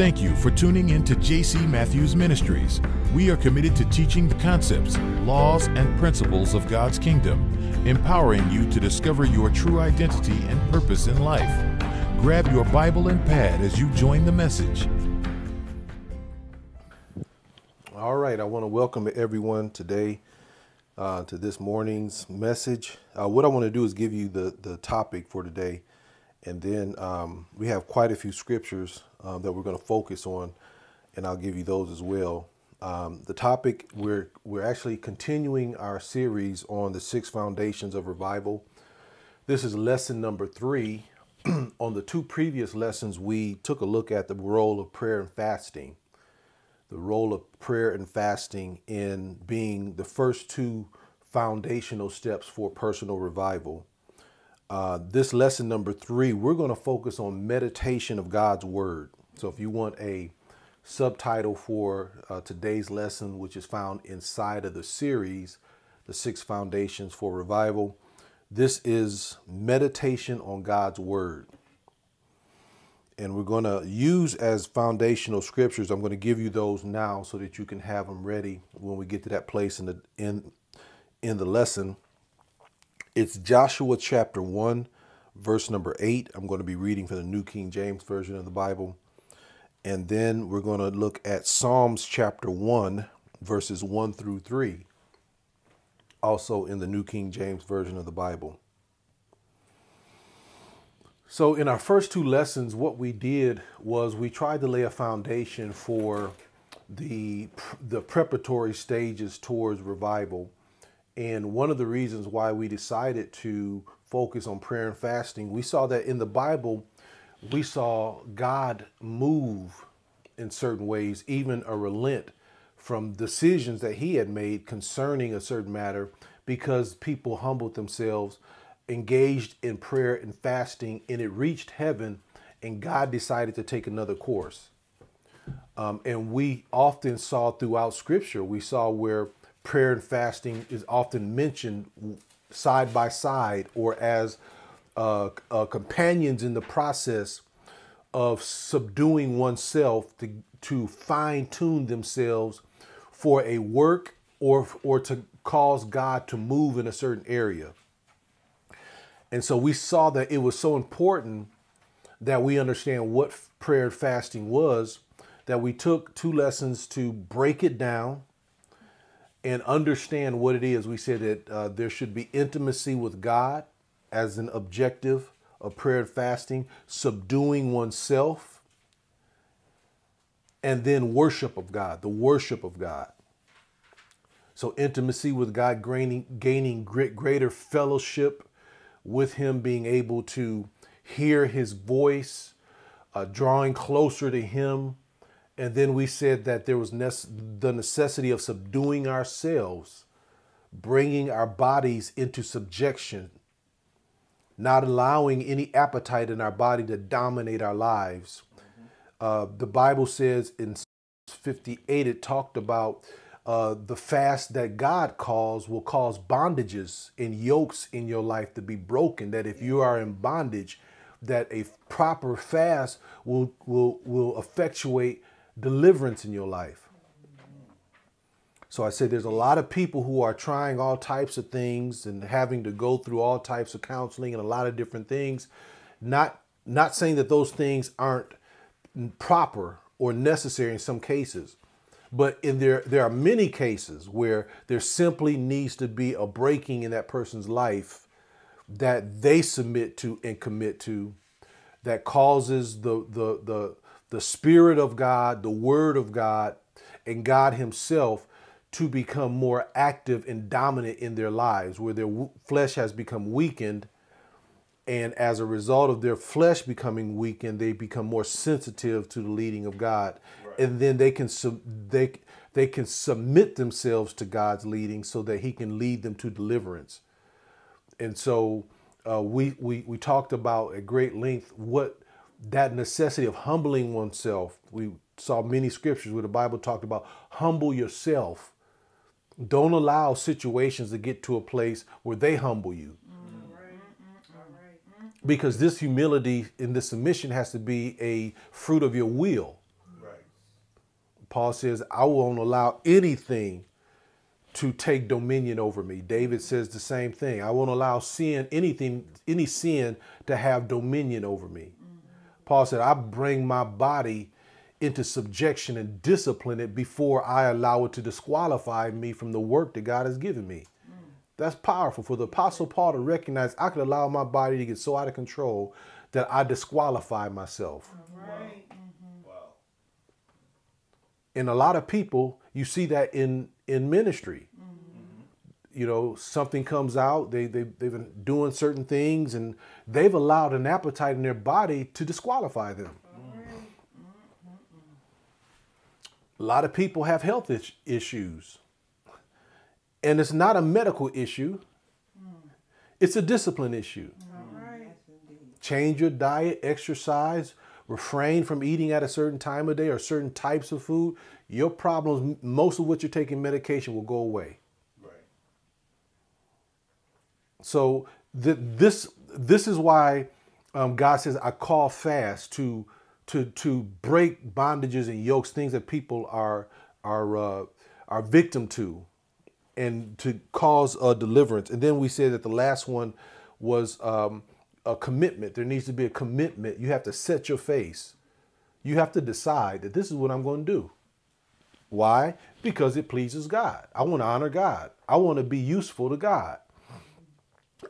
Thank you for tuning in to J.C. Matthews Ministries. We are committed to teaching the concepts, laws, and principles of God's kingdom, empowering you to discover your true identity and purpose in life. Grab your Bible and pad as you join the message. All right, I want to welcome everyone today uh, to this morning's message. Uh, what I want to do is give you the, the topic for today. And then um, we have quite a few scriptures um, that we're going to focus on, and I'll give you those as well. Um, the topic we're we're actually continuing our series on the six foundations of revival. This is lesson number three. on the two previous lessons, we took a look at the role of prayer and fasting, the role of prayer and fasting in being the first two foundational steps for personal revival. Uh, this lesson number three, we're going to focus on meditation of God's word. So if you want a subtitle for uh, today's lesson, which is found inside of the series, The Six Foundations for Revival, this is Meditation on God's Word. And we're going to use as foundational scriptures. I'm going to give you those now so that you can have them ready when we get to that place in the in in the lesson. It's Joshua chapter 1, verse number 8. I'm going to be reading from the New King James Version of the Bible. And then we're going to look at Psalms chapter 1, verses 1 through 3, also in the New King James Version of the Bible. So, in our first two lessons, what we did was we tried to lay a foundation for the, the preparatory stages towards revival. And one of the reasons why we decided to focus on prayer and fasting, we saw that in the Bible, we saw God move in certain ways, even a relent from decisions that he had made concerning a certain matter because people humbled themselves, engaged in prayer and fasting, and it reached heaven, and God decided to take another course. Um, and we often saw throughout scripture, we saw where prayer and fasting is often mentioned side by side or as uh, uh, companions in the process of subduing oneself to, to fine tune themselves for a work or, or to cause God to move in a certain area. And so we saw that it was so important that we understand what prayer and fasting was, that we took two lessons to break it down and understand what it is. We said that uh, there should be intimacy with God as an objective of prayer and fasting, subduing oneself, and then worship of God, the worship of God. So intimacy with God, gaining, gaining greater fellowship with Him, being able to hear His voice, uh, drawing closer to Him. And then we said that there was the necessity of subduing ourselves, bringing our bodies into subjection not allowing any appetite in our body to dominate our lives. Mm-hmm. Uh, the Bible says in 58, it talked about uh, the fast that God calls will cause bondages and yokes in your life to be broken. That if you are in bondage, that a proper fast will will will effectuate deliverance in your life. So I say there's a lot of people who are trying all types of things and having to go through all types of counseling and a lot of different things. Not not saying that those things aren't proper or necessary in some cases, but in there there are many cases where there simply needs to be a breaking in that person's life that they submit to and commit to that causes the the the the spirit of God, the word of God, and God himself to become more active and dominant in their lives, where their flesh has become weakened. And as a result of their flesh becoming weakened, they become more sensitive to the leading of God. Right. And then they can, they, they can submit themselves to God's leading so that He can lead them to deliverance. And so uh, we, we, we talked about at great length what that necessity of humbling oneself. We saw many scriptures where the Bible talked about humble yourself don't allow situations to get to a place where they humble you. Because this humility and this submission has to be a fruit of your will. Paul says, I won't allow anything to take dominion over me. David says the same thing. I won't allow sin, anything, any sin to have dominion over me. Paul said, I bring my body into subjection and discipline it before I allow it to disqualify me from the work that God has given me. That's powerful for the Apostle Paul to recognize I could allow my body to get so out of control that I disqualify myself. And a lot of people, you see that in in ministry. Mm-hmm. You know, something comes out, they, they, they've been doing certain things, and they've allowed an appetite in their body to disqualify them. A lot of people have health issues. And it's not a medical issue, mm. it's a discipline issue. Right. Change your diet, exercise, refrain from eating at a certain time of day or certain types of food. Your problems, most of what you're taking medication, will go away. Right. So th- this this is why um, God says I call fast to to to break bondages and yokes, things that people are are uh, are victim to, and to cause a deliverance. And then we said that the last one was um, a commitment. There needs to be a commitment. You have to set your face. You have to decide that this is what I'm going to do. Why? Because it pleases God. I want to honor God. I want to be useful to God.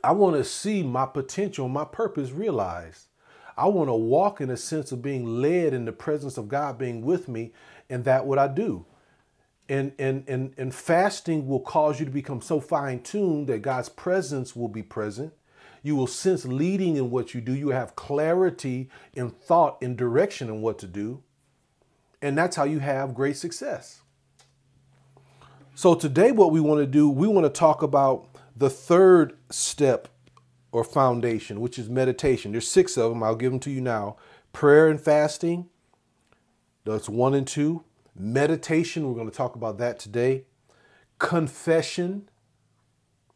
I want to see my potential, my purpose realized. I want to walk in a sense of being led in the presence of God being with me, and that what I do. And and and and fasting will cause you to become so fine-tuned that God's presence will be present. You will sense leading in what you do. You have clarity in thought and direction in what to do. And that's how you have great success. So today what we want to do, we want to talk about the third step or foundation, which is meditation. There's six of them. I'll give them to you now. Prayer and fasting. That's one and two. Meditation. We're going to talk about that today. Confession.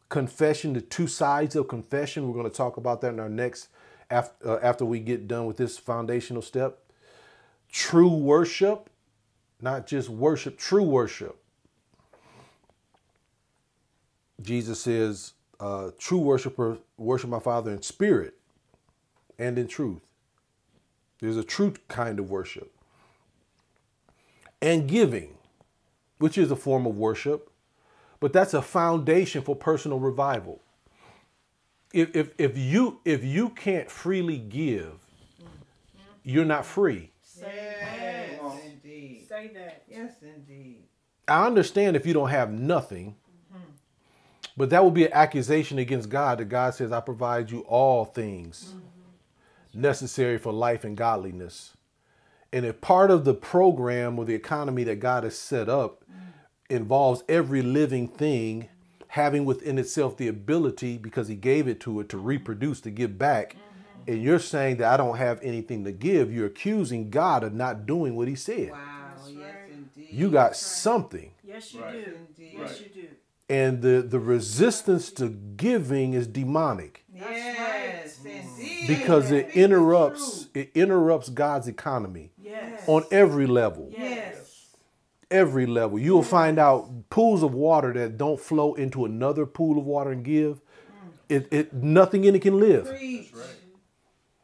Confession. The two sides of confession. We're going to talk about that in our next after, uh, after we get done with this foundational step. True worship. Not just worship. True worship. Jesus says uh, true worshiper worship my Father in spirit and in truth. There's a true kind of worship. And giving, which is a form of worship, but that's a foundation for personal revival. If, if, if, you, if you can't freely give, you're not free. Yes, indeed. Say that. Yes, indeed. I understand if you don't have nothing but that would be an accusation against God that God says, I provide you all things mm-hmm. necessary for life and godliness. And if part of the program or the economy that God has set up mm. involves every living thing having within itself the ability, because He gave it to it, to reproduce, to give back, mm-hmm. and you're saying that I don't have anything to give, you're accusing God of not doing what He said. Wow, yes, indeed. You got right. something. Yes, you right. do. Indeed. Yes, you do and the, the resistance to giving is demonic. Yes, mm. Because it interrupts it interrupts God's economy yes. on every level. Yes. Every level. You'll find out pools of water that don't flow into another pool of water and give. Mm. It, it nothing in it can live. That's right.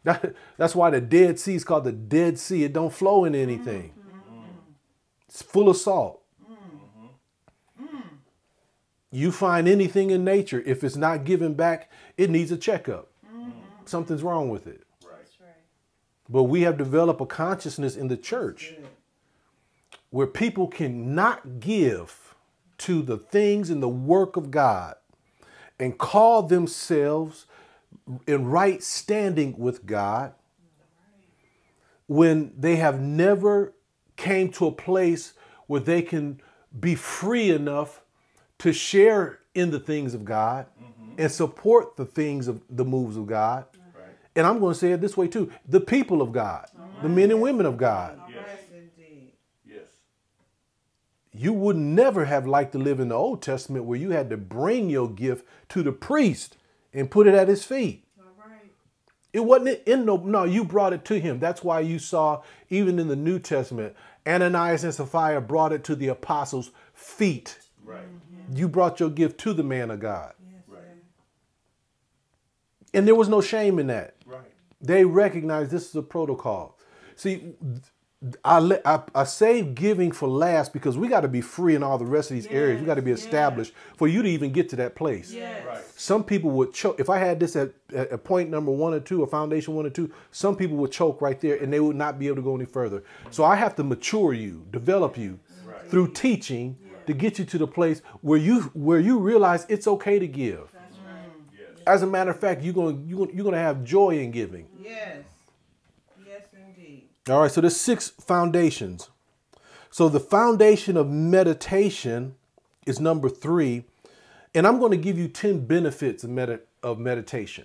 That, that's why the Dead Sea is called the Dead Sea. It don't flow in anything. Mm-hmm. It's full of salt. You find anything in nature, if it's not given back, it needs a checkup. Mm. Something's wrong with it. Right. But we have developed a consciousness in the church where people cannot give to the things and the work of God and call themselves in right standing with God when they have never came to a place where they can be free enough to share in the things of God mm-hmm. and support the things of the moves of God. Right. And I'm going to say it this way too the people of God, right. the men and women of God. Yes. yes. You would never have liked to live in the Old Testament where you had to bring your gift to the priest and put it at his feet. It wasn't in no, no, you brought it to him. That's why you saw, even in the New Testament, Ananias and Sapphira brought it to the apostles' feet. Right. You brought your gift to the man of God. Right. And there was no shame in that. Right. They recognized this is a protocol. See, I, I, I save giving for last because we got to be free in all the rest of these yes, areas. We got to be established yes. for you to even get to that place. Yes. Right. Some people would choke. If I had this at, at, point number one or two, or foundation one or two, some people would choke right there and they would not be able to go any further. So I have to mature you, develop you right. through teaching to get you to the place where you where you realize it's okay to give. Right. Yes. As a matter of fact, you're going you're going, you're going to have joy in giving. Yes. Yes, indeed. All right. So there's six foundations. So the foundation of meditation is number three, and I'm going to give you ten benefits of, med- of meditation.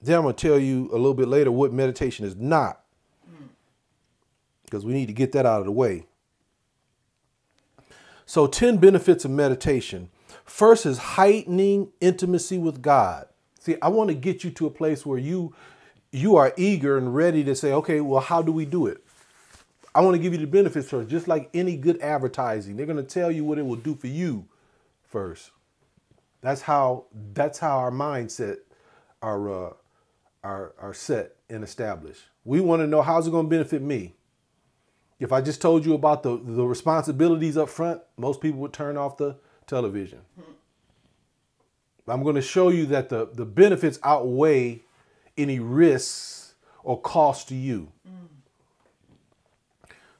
Then I'm going to tell you a little bit later what meditation is not, mm. because we need to get that out of the way. So 10 benefits of meditation. First is heightening intimacy with God. See, I want to get you to a place where you you are eager and ready to say, okay, well, how do we do it? I want to give you the benefits first, just like any good advertising. They're going to tell you what it will do for you first. That's how that's how our mindset are uh, are are set and established. We want to know how's it going to benefit me. If I just told you about the, the responsibilities up front, most people would turn off the television. I'm going to show you that the, the benefits outweigh any risks or cost to you.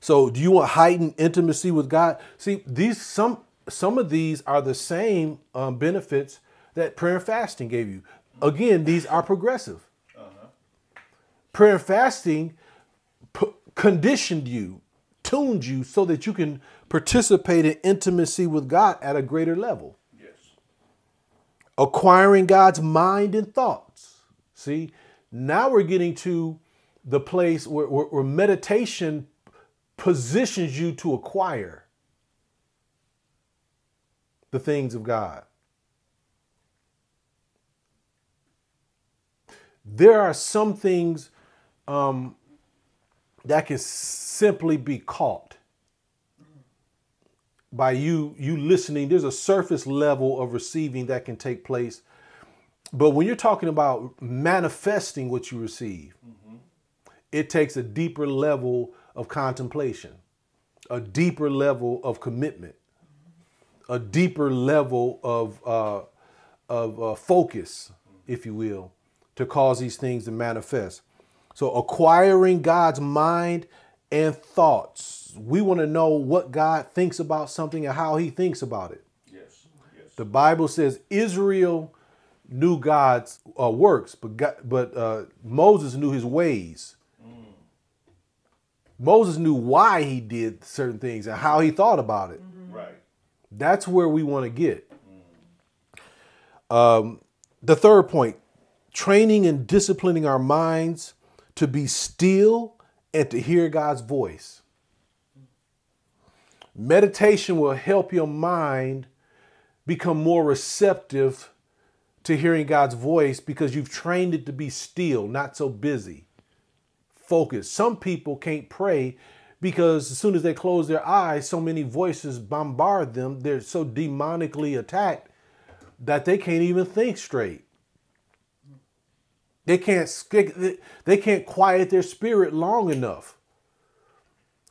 So do you want heightened intimacy with God? See, these some some of these are the same um, benefits that prayer and fasting gave you. Again, these are progressive. Uh -huh. Prayer and fasting conditioned you tuned you so that you can participate in intimacy with God at a greater level. Yes. Acquiring God's mind and thoughts. See, now we're getting to the place where, where, where meditation positions you to acquire the things of God. There are some things um, that can simply be caught by you you listening there's a surface level of receiving that can take place but when you're talking about manifesting what you receive mm-hmm. it takes a deeper level of contemplation a deeper level of commitment a deeper level of uh, of uh, focus if you will to cause these things to manifest so acquiring God's mind and thoughts. We want to know what God thinks about something and how he thinks about it. Yes. yes. The Bible says Israel knew God's uh, works, but God, but uh, Moses knew his ways. Mm. Moses knew why he did certain things and how he thought about it. Mm -hmm. Right. That's where we want to get. Mm. Um, the third point, training and disciplining our minds to be still and to hear God's voice. Meditation will help your mind become more receptive to hearing God's voice because you've trained it to be still, not so busy, focused. Some people can't pray because as soon as they close their eyes, so many voices bombard them. They're so demonically attacked that they can't even think straight. They can't they can't quiet their spirit long enough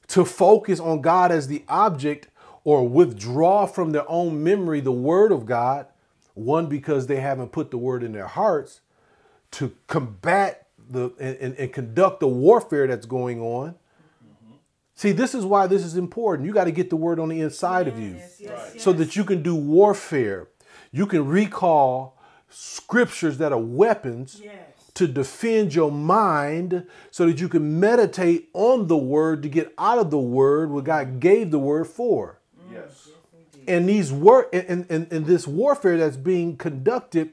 to focus on God as the object or withdraw from their own memory the word of God, one because they haven't put the word in their hearts to combat the and, and, and conduct the warfare that's going on. See, this is why this is important. You got to get the word on the inside yes, of you yes, yes, so that you can do warfare. You can recall scriptures that are weapons to defend your mind so that you can meditate on the word to get out of the word what God gave the word for. Yes. And these war and, and, and this warfare that's being conducted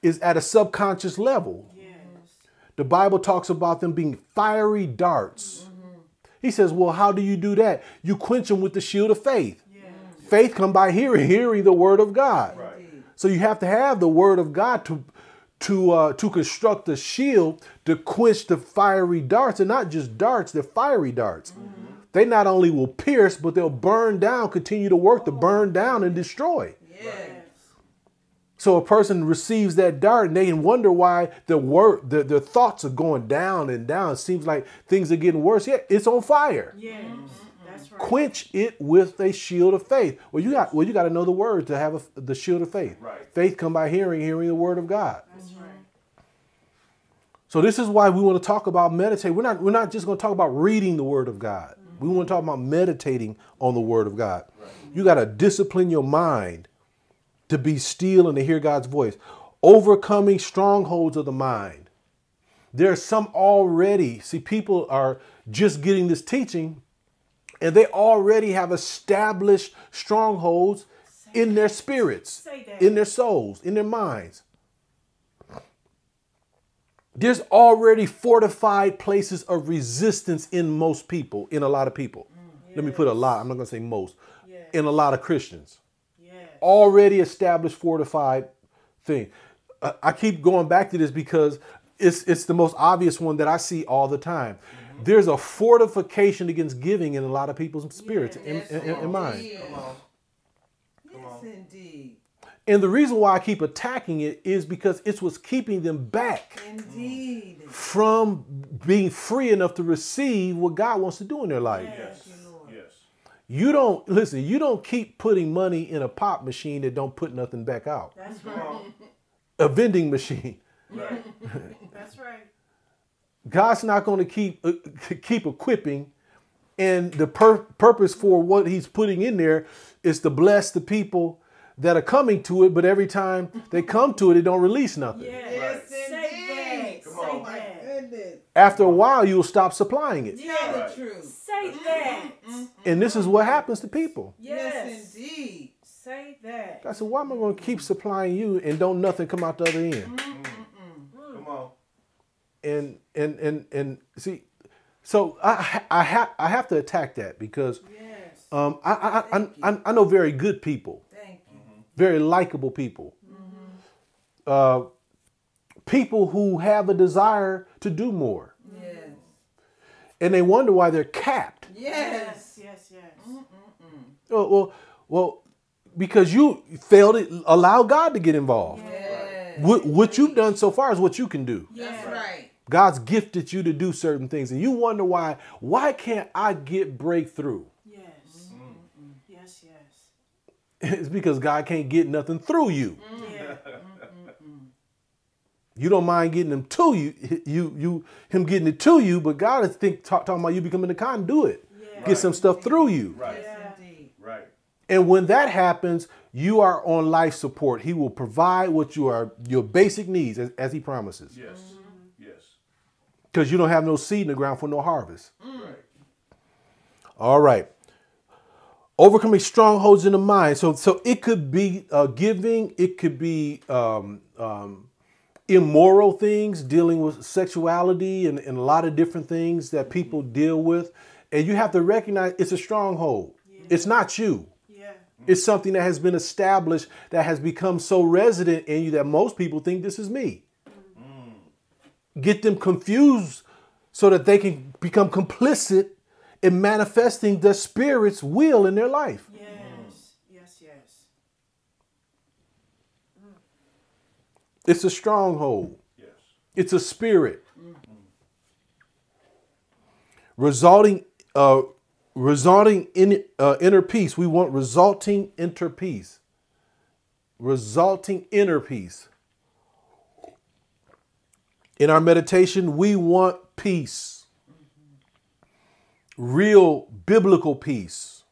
is at a subconscious level. Yes. The Bible talks about them being fiery darts. Mm-hmm. He says, Well, how do you do that? You quench them with the shield of faith. Yes. Faith come by hearing, hearing the word of God. Right. So you have to have the word of God to to uh, to construct a shield to quench the fiery darts, and not just darts, they're fiery darts. Mm -hmm. They not only will pierce, but they'll burn down, continue to work to burn down and destroy. Yes. So a person receives that dart and they wonder why the work the, their thoughts are going down and down. It seems like things are getting worse. Yeah, it's on fire. Yes. Mm -hmm. That's right. Quench it with a shield of faith. Well, you got well, you got to know the word to have a, the shield of faith. Right. Faith come by hearing, hearing the word of God. That's so this is why we want to talk about meditate. We're not we're not just going to talk about reading the word of God. We want to talk about meditating on the word of God. Right. You got to discipline your mind to be still and to hear God's voice. Overcoming strongholds of the mind. There are some already, see, people are just getting this teaching and they already have established strongholds in their spirits, in their souls, in their minds there's already fortified places of resistance in most people, in a lot of people. Yes. Mm, Let me put a lot, I'm not going to say most, yes. in a lot of Christians. Yes. Already established fortified thing. Uh, I keep going back to this because it's, it's the most obvious one that I see all the time. Mm-hmm. There's a fortification against giving in a lot of people's spirits and, and, and, and Yes, indeed. And the reason why I keep attacking it is because it's what's keeping them back Indeed. from being free enough to receive what God wants to do in their life. Yes. yes. You don't listen, you don't keep putting money in a pop machine that don't put nothing back out. That's right. A vending machine. Right. That's right. God's not going to keep uh, keep equipping and the pur purpose for what he's putting in there is to bless the people that are coming to it, but every time they come to it, it don't release nothing. Yes, right. Come on. Oh, my After a while, you'll stop supplying it. Yeah, right. the truth. Say mm-hmm. that. Mm-hmm. And this is what happens to people. Yes, yes indeed. Say that. I said, why am I going to keep supplying you and don't nothing come out the other end? Mm -mm. come on. And and and and see, so I I have I have to attack that because yes. um I I I, I, I know very good people very likable people, mm-hmm. uh, people who have a desire to do more. Yes. And they wonder why they're capped. Yes, yes, yes. Well, well, well, because you failed to allow God to get involved. Yes. What, what you've done so far is what you can do. That's right. God's gifted you to do certain things, and you wonder why. Why can't I get breakthrough? it's because God can't get nothing through you. Mm. Yeah. Mm-hmm. Mm-hmm. Mm-hmm. You don't mind getting him to you, you, you, him getting it to you, but God is think talk, talking about you becoming the conduit, yeah. get some stuff through you. Right. right. And when that happens, you are on life support. He will provide what you are your basic needs as, as he promises. Yes. Mm -hmm. Yes. Because you don't have no seed in the ground for no harvest. Mm. Right. All right overcoming strongholds in the mind. So, so it could be uh, giving, it could be um, um, immoral things, dealing with sexuality and, and, a lot of different things that people deal with. And you have to recognize it's a stronghold. Yeah. It's not you. It's something that has been established that has become so resident in you that most people think this is me. Mm. Get them confused so that they can become complicit in manifesting the Spirit's will in their life. Yes, yes, yes. Mm. It's a stronghold, yes. it's a spirit. Mm. Resulting, uh, resulting in uh, inner peace. We want resulting inner peace. Resulting inner peace. In our meditation, we want peace real biblical peace.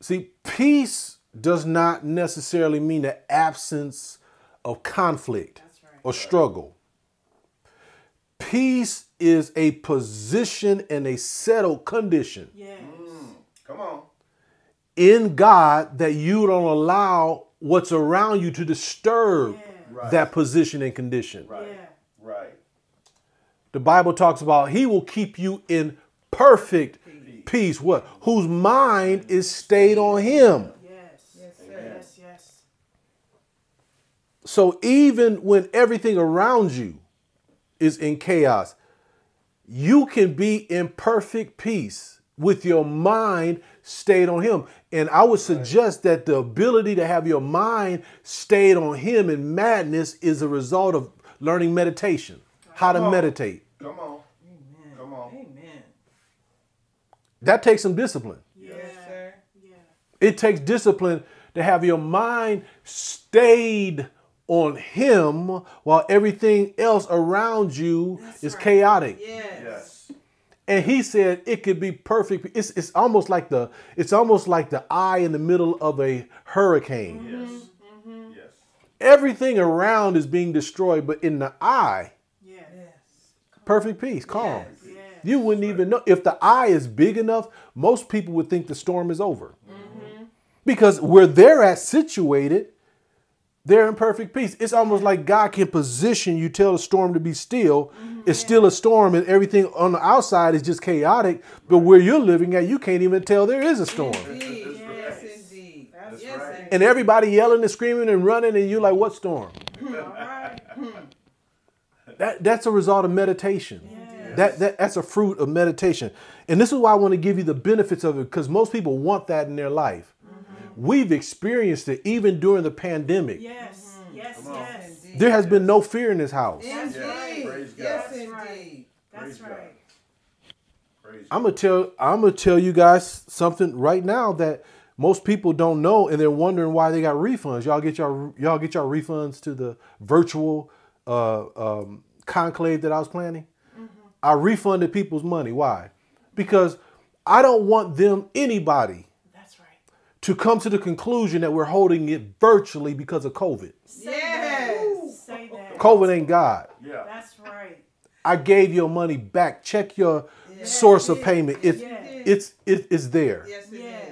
See, peace does not necessarily mean the absence of conflict right. or struggle. Peace is a position and a settled condition. Yes. Mm, come on. In God that you don't allow what's around you to disturb yeah. right. that position and condition. Right. Yeah. Right. The Bible talks about he will keep you in perfect peace. What? Whose mind is stayed on him. Yes. Yes, yes, yes. So even when everything around you is in chaos, you can be in perfect peace with your mind stayed on him. And I would suggest that the ability to have your mind stayed on him in madness is a result of learning meditation, how to meditate. Come on. That takes some discipline. Yes, yeah. sir. It takes discipline to have your mind stayed on him while everything else around you That's is right. chaotic. Yes. yes. And he said it could be perfect. It's, it's almost like the it's almost like the eye in the middle of a hurricane. Yes. Mm-hmm. mm-hmm. Yes. Everything around is being destroyed, but in the eye, yes. perfect peace, calm. Yes you wouldn't even know. If the eye is big enough, most people would think the storm is over. Mm-hmm. Because where they're at situated, they're in perfect peace. It's almost like God can position you, tell the storm to be still. Mm-hmm. It's still a storm, and everything on the outside is just chaotic. But where you're living at, you can't even tell there is a storm. Indeed. Yes, indeed. That's yes, right. And everybody yelling and screaming and running, and you're like, what storm? that, that's a result of meditation. That, that that's a fruit of meditation. And this is why I want to give you the benefits of it because most people want that in their life. Mm-hmm. We've experienced it even during the pandemic. Yes. Mm-hmm. Yes, yes. Indeed. There has been no fear in this house. Indeed. Yes, indeed. That's right. I'm gonna tell I'm gonna tell you guys something right now that most people don't know and they're wondering why they got refunds. Y'all get y'all y'all get y'all refunds to the virtual uh, um, conclave that I was planning. I refunded people's money. Why? Because I don't want them, anybody, That's right. to come to the conclusion that we're holding it virtually because of COVID. Say yes. Say that. COVID ain't God. Yeah. That's right. I gave your money back. Check your source of payment. It's it's it's there. Yes, it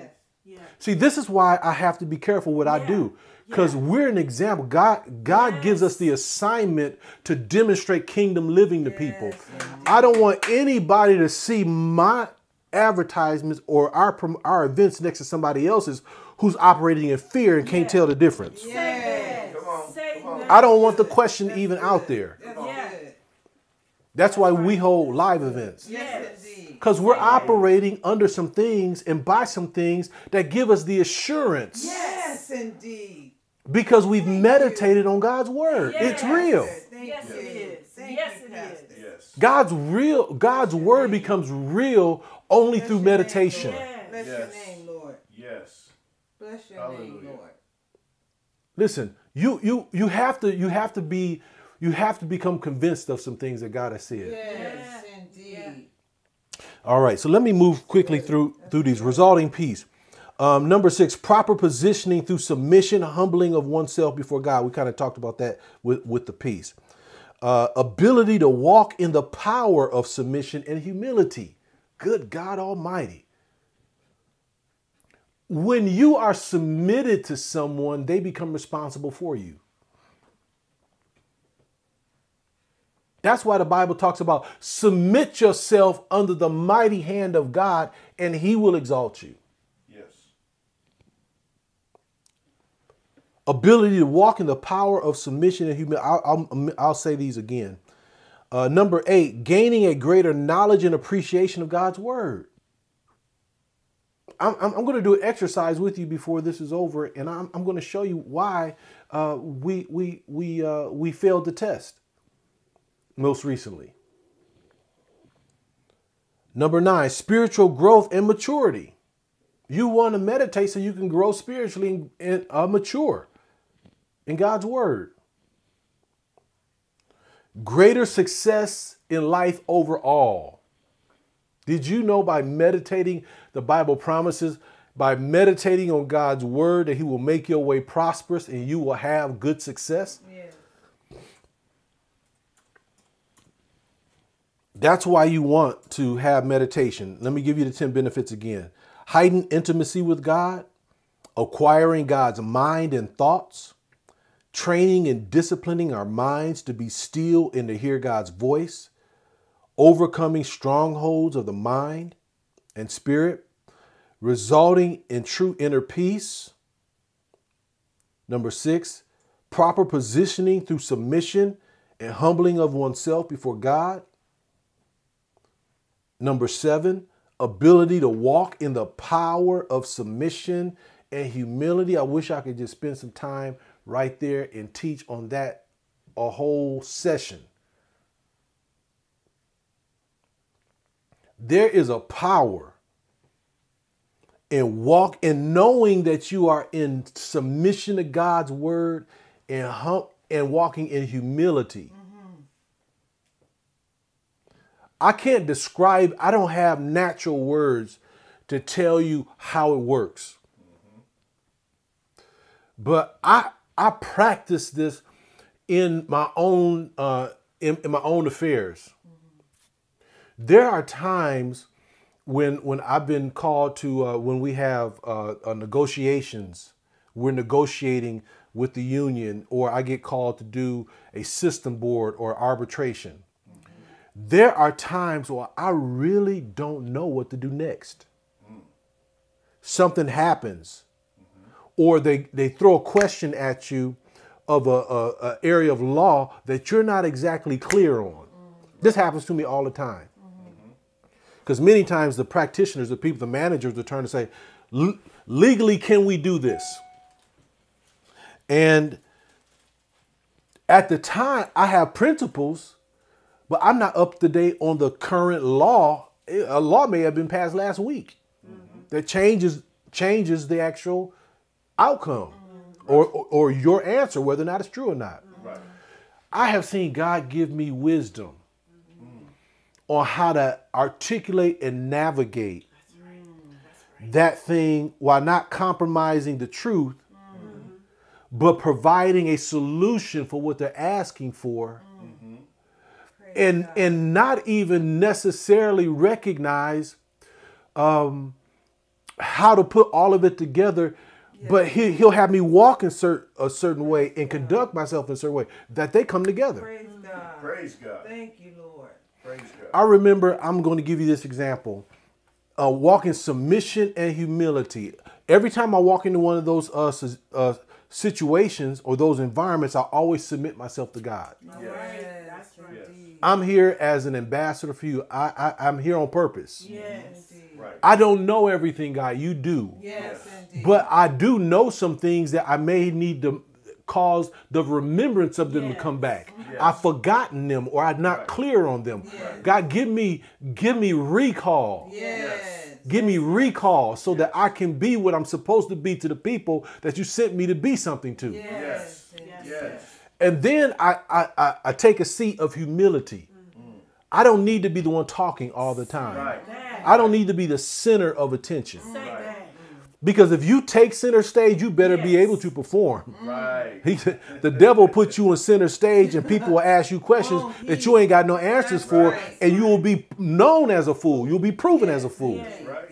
See, this is why I have to be careful what I do because yeah. we're an example. God God yes. gives us the assignment to demonstrate kingdom living to yes. people. I don't want anybody to see my advertisements or our our events next to somebody else's who's operating in fear and can't tell the difference. I don't want the question even out there. That's why we hold live events. Because we're operating under some things and by some things that give us the assurance. Yes, indeed. Because we've Thank meditated you. on God's word. Yes. It's real. Yes, it is. yes, it is. Yes. God's real God's word becomes real only Bless through meditation. Name, Bless yes. your name, Lord. Yes. Bless your Hallelujah. name, Lord. Listen, you you you have to you have to be you have to become convinced of some things that God has said. Yes, indeed. All right, so let me move quickly through through these resulting peace. Um, number six, proper positioning through submission, humbling of oneself before God. We kind of talked about that with, with the piece. Uh, ability to walk in the power of submission and humility. Good God Almighty. When you are submitted to someone, they become responsible for you. That's why the Bible talks about submit yourself under the mighty hand of God and he will exalt you. ability to walk in the power of submission and humility. I'll, I'll, I'll say these again. Uh, number eight, gaining a greater knowledge and appreciation of God's word. I'm, I'm, going to do an exercise with you before this is over, and I'm, I'm going to show you why uh, we, we, we, uh, we failed the test most recently. Number nine, spiritual growth and maturity. You want to meditate so you can grow spiritually and, uh, mature in God's word. Greater success in life overall. Did you know by meditating, the Bible promises, by meditating on God's word, that He will make your way prosperous and you will have good success? Yeah. That's why you want to have meditation. Let me give you the 10 benefits again heightened intimacy with God, acquiring God's mind and thoughts, training and disciplining our minds to be still and to hear God's voice, overcoming strongholds of the mind and spirit, resulting in true inner peace. Number six, proper positioning through submission and humbling of oneself before God. Number seven, ability to walk in the power of submission and humility. I wish I could just spend some time right there and teach on that a whole session. There is a power in walk in knowing that you are in submission to God's word and hump and walking in humility. Mm-hmm. I can't describe, I don't have natural words to tell you how it works. Mm-hmm. But I I practice this in my own uh, in, in my own affairs. There are times when when I've been called to uh, when we have uh, uh, negotiations, we're negotiating with the union, or I get called to do a system board or arbitration. There are times where I really don't know what to do next. Something happens or they, they throw a question at you of a, a, a area of law that you're not exactly clear on. This happens to me all the time. Because many times the practitioners, the people, the managers are trying to say, legally, can we do this? And at the time, I have principles, but I'm not up to date on the current law. A law may have been passed last week mm-hmm. that changes changes the actual outcome or, or, your answer, whether or not it's true or not. I have seen God give me wisdom on how to articulate and navigate that thing while not compromising the truth, mm-hmm. but providing a solution for what they're asking for. Mm-hmm. And, and not even necessarily recognize um, how to put all of it together but he, he'll have me walk in cert, a certain way and conduct myself in a certain way that they come together. Praise mm. God. Praise God. Thank you, Lord. Praise God. I remember, I'm going to give you this example. Uh, walk in submission and humility. Every time I walk into one of those uh, uh, situations or those environments, I always submit myself to God. Yes. Yes. I'm here as an ambassador for you. I, I am here on purpose. Yes. I don't know everything, God. You do. Yes. But I do know some things that I may need to cause the remembrance of them yes. to come back. Yes. I've forgotten them or I'm not right. clear on them. Yes. God, give me give me recall. Yes. Give me recall so yes. that I can be what I'm supposed to be to the people that you sent me to be something to. Yes. yes. yes. And then I, I, I, take a seat of humility. mm I don't need to be the one talking all the time. Right. I don't need to be the center of attention. Right. Because if you take center stage, you better yes. be able to perform. Mm. Right. He, the devil puts you on center stage, and people will ask you questions oh, that you ain't got no answers for, and you will be known as a fool. You'll be proven yes, as a fool. Yes, right.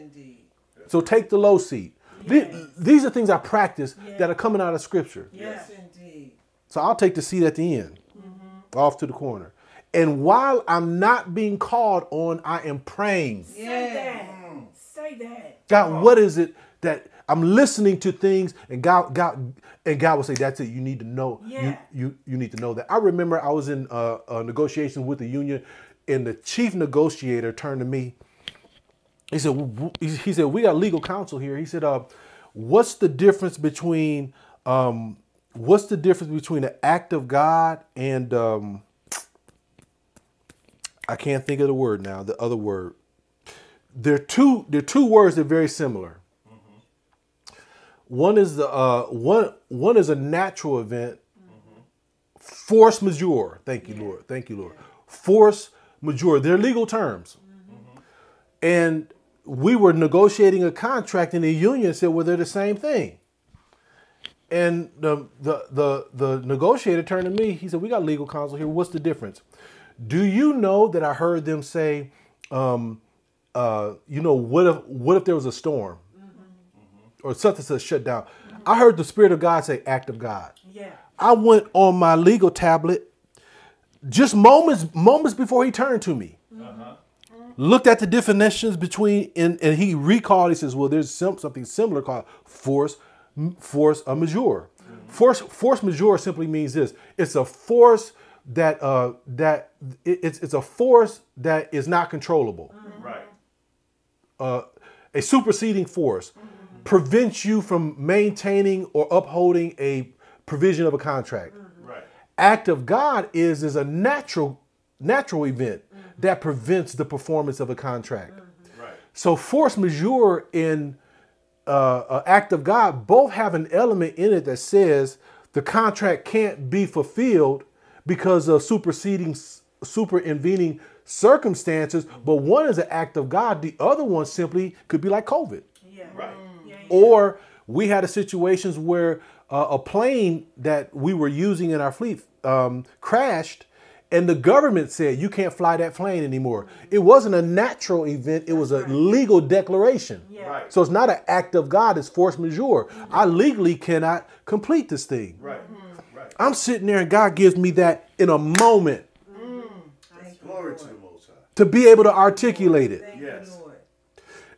indeed. So take the low seat. Yes. These are things I practice that are coming out of Scripture. Yes, indeed. So I'll take the seat at the end, mm -hmm. off to the corner. And while I'm not being called on, I am praying. Yes say that. God, oh. what is it that I'm listening to things and God, God, and God will say, "That's it. You need to know. Yeah. You, you, you need to know that." I remember I was in uh, a negotiation with the union, and the chief negotiator turned to me. He said, "He said we got legal counsel here." He said, uh, "What's the difference between um, what's the difference between an act of God and um, I can't think of the word now. The other word." they're two they're two words that are very similar. Mm-hmm. One is the uh, one one is a natural event, mm-hmm. force majeure. Thank you, yeah. Lord. Thank you, Lord. Force majeure. They're legal terms, mm-hmm. and we were negotiating a contract, and the union said, "Well, they're the same thing." And the the the, the negotiator turned to me. He said, "We got legal counsel here. What's the difference?" Do you know that I heard them say? Um, uh, you know, what if what if there was a storm mm-hmm. or something to shut down? Mm-hmm. I heard the Spirit of God say, "Act of God." Yeah. I went on my legal tablet just moments moments before he turned to me. Mm-hmm. Looked at the definitions between and, and he recalled. He says, "Well, there's some, something similar called force force a majeure." Mm-hmm. Force force majeure simply means this: it's a force that uh, that it's it's a force that is not controllable. Mm-hmm. Right uh, a superseding force mm-hmm. prevents you from maintaining or upholding a provision of a contract. Right. Act of God is is a natural natural event mm-hmm. that prevents the performance of a contract. Right. So force majeure in uh, uh, act of God both have an element in it that says the contract can't be fulfilled because of superseding superinvening circumstances, but one is an act of God. The other one simply could be like COVID. Yeah. Right. Mm, yeah, yeah. Or we had a situations where uh, a plane that we were using in our fleet um, crashed and the government said you can't fly that plane anymore. It wasn't a natural event; it was a right. legal declaration. Yeah. Right. So it's not an act of God; it's force majeure. Mm -hmm. I legally cannot complete this thing. Right. Mm -hmm. I'm sitting there, and God gives me that in a moment to be able to articulate it. Yes.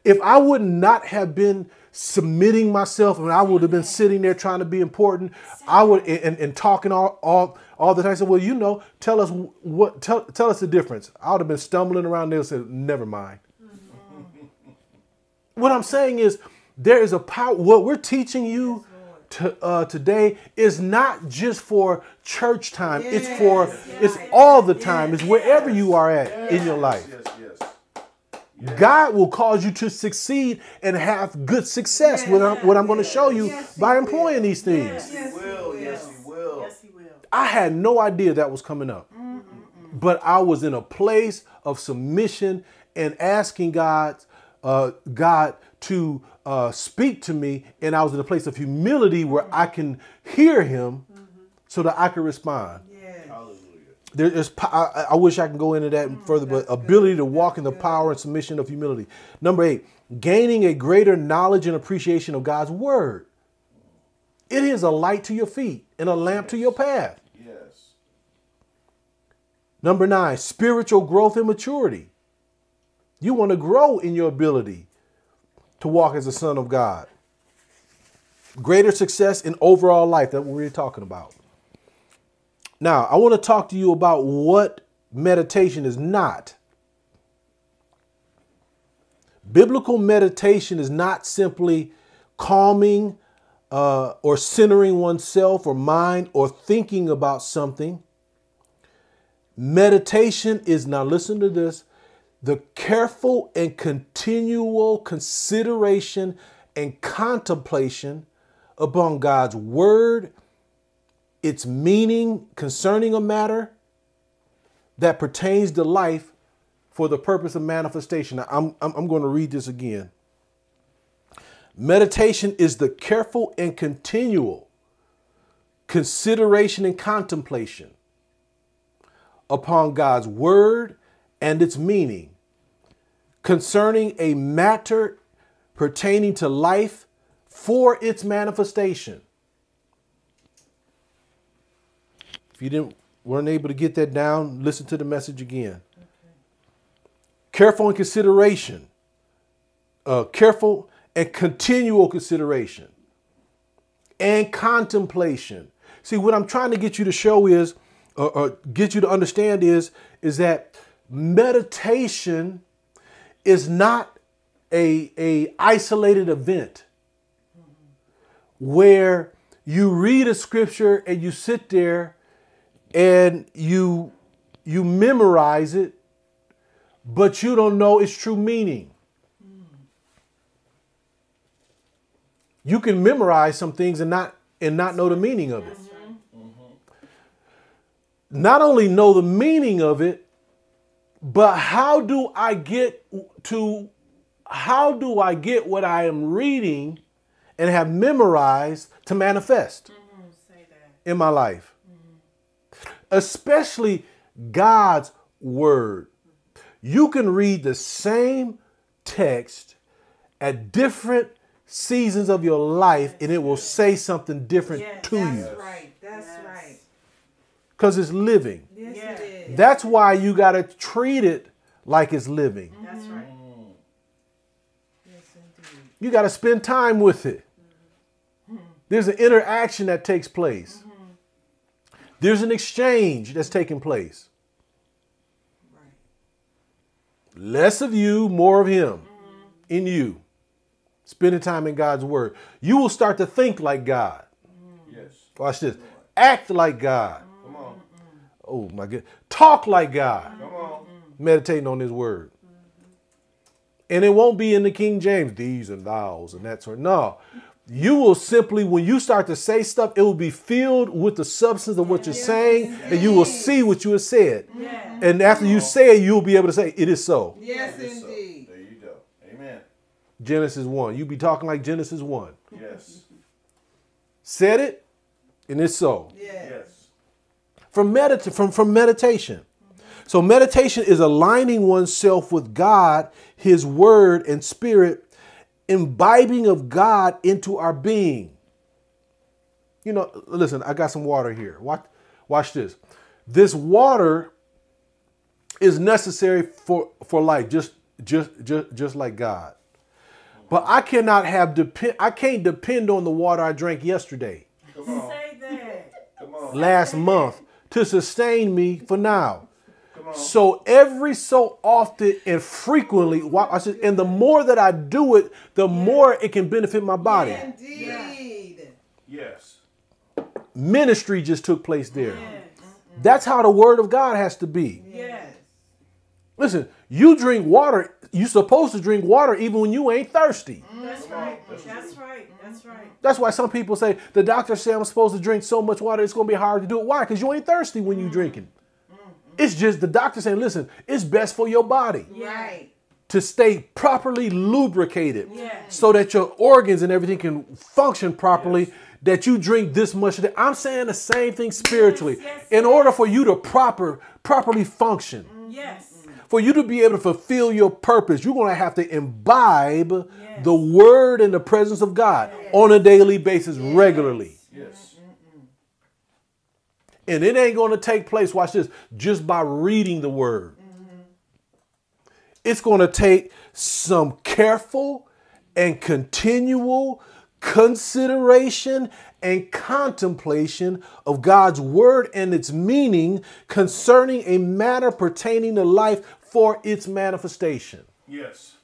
If I would not have been submitting myself and I would have been sitting there trying to be important, I would and, and talking all, all all the time. I said, well, you know, tell us what tell tell us the difference. I would have been stumbling around there and said, never mind. Mm-hmm. what I'm saying is there is a power what we're teaching you to, uh, today is not just for church time. Yes. It's for yes. it's all the time. Yes. It's wherever you are at in your life. God will cause you to succeed and have good success. What I'm, what I'm going to show you by employing will. these things. Yes, he will. Yes, he will. Yes, he will. I had no idea that was coming up, mm-hmm. but I was in a place of submission and asking God uh, God to uh, speak to me, and I was in a place of humility where I can hear Him mm-hmm. so that I can respond. Yes. There is, I, I, wish I can go into that mm, further, but ability good. to walk that's in the good. power and submission of humility. Number eight, gaining a greater knowledge and appreciation of God's word. It is a light to your feet and a lamp yes. to your path. Yes. Number nine, spiritual growth and maturity. You want to grow in your ability to walk as a son of God. Greater success in overall life. That's what we're talking about. Now, I want to talk to you about what meditation is not. Biblical meditation is not simply calming uh, or centering oneself or mind or thinking about something. Meditation is, now listen to this, the careful and continual consideration and contemplation upon God's word, its meaning concerning a matter that pertains to life for the purpose of manifestation. Now, I'm, I'm, I'm going to read this again. Meditation is the careful and continual consideration and contemplation upon God's word and its meaning concerning a matter pertaining to life for its manifestation. If you didn't weren't able to get that down, listen to the message again. Okay. Careful and consideration. Uh, careful and continual consideration and contemplation. See, what I'm trying to get you to show is, or, uh, or uh, get you to understand is, is that meditation is not a, a isolated event where you read a scripture and you sit there and you you memorize it but you don't know its true meaning you can memorize some things and not and not know the meaning of it not only know the meaning of it but how do I get to how do I get what I am reading and have memorized to manifest mm-hmm, in my life? Mm-hmm. Especially God's word. You can read the same text at different seasons of your life and it will say something different yes, to that's you. That's right. That's yes. right. Because it's living. Yes, it is. That's why you got to treat it like it's living. Mm-hmm. That's right. Mm. Yes, indeed. You got to spend time with it. Mm-hmm. There's an interaction that takes place. Mm-hmm. There's an exchange that's taking place. Less of you, more of him mm-hmm. in you. Spending time in God's word. You will start to think like God. Yes. Watch this. Act like God oh my God, talk like God. Mm-hmm. Meditating on his word. Mm-hmm. And it won't be in the King James, these and thous and that sort. No, you will simply, when you start to say stuff, it will be filled with the substance of what you're saying, and you will see what you have said. Yes. And after you say it, you'll be able to say, It is so. Yes, is so. indeed. There you go. Amen. Genesis 1. You be talking like Genesis 1. Yes. Said it, and it's so. Yes. yes from, medita- from, from meditation. So, meditation is aligning oneself with God, His Word, and Spirit, imbibing of God into our being. You know, listen, I got some water here. Watch, watch this. This water is necessary for, for life, just, just, just, just like God. But I cannot have depend. I can't depend on the water I drank yesterday. Come on. Say that. Come on. Last month to sustain me for now. So every so often and frequently, I said, and the more that I do it, the yeah. more it can benefit my body. Indeed. Yes. Ministry just took place there. Yes. That's how the word of God has to be. Yes. Listen, you drink water, you're supposed to drink water even when you ain't thirsty. That's right. That's right. That's right. That's why some people say the doctor say I'm supposed to drink so much water it's gonna be hard to do it. Why? Because you ain't thirsty when you are mm-hmm. drinking. Mm. It's just the doctor saying, listen, it's best for your body. Right. To stay properly lubricated so that your organs and everything can function properly. Yes that you drink this much. I'm saying the same thing spiritually. Yes, yes, in yes. order for you to proper properly function. Mm, yes for you to be able to fulfill your purpose, you're going to have to imbibe yes. the word and the presence of God yes. on a daily basis yes. regularly. Yes. And it ain't going to take place, watch this, just by reading the word. Mm-hmm. It's going to take some careful and continual consideration and contemplation of God's word and its meaning concerning a matter pertaining to life for its manifestation. Yes.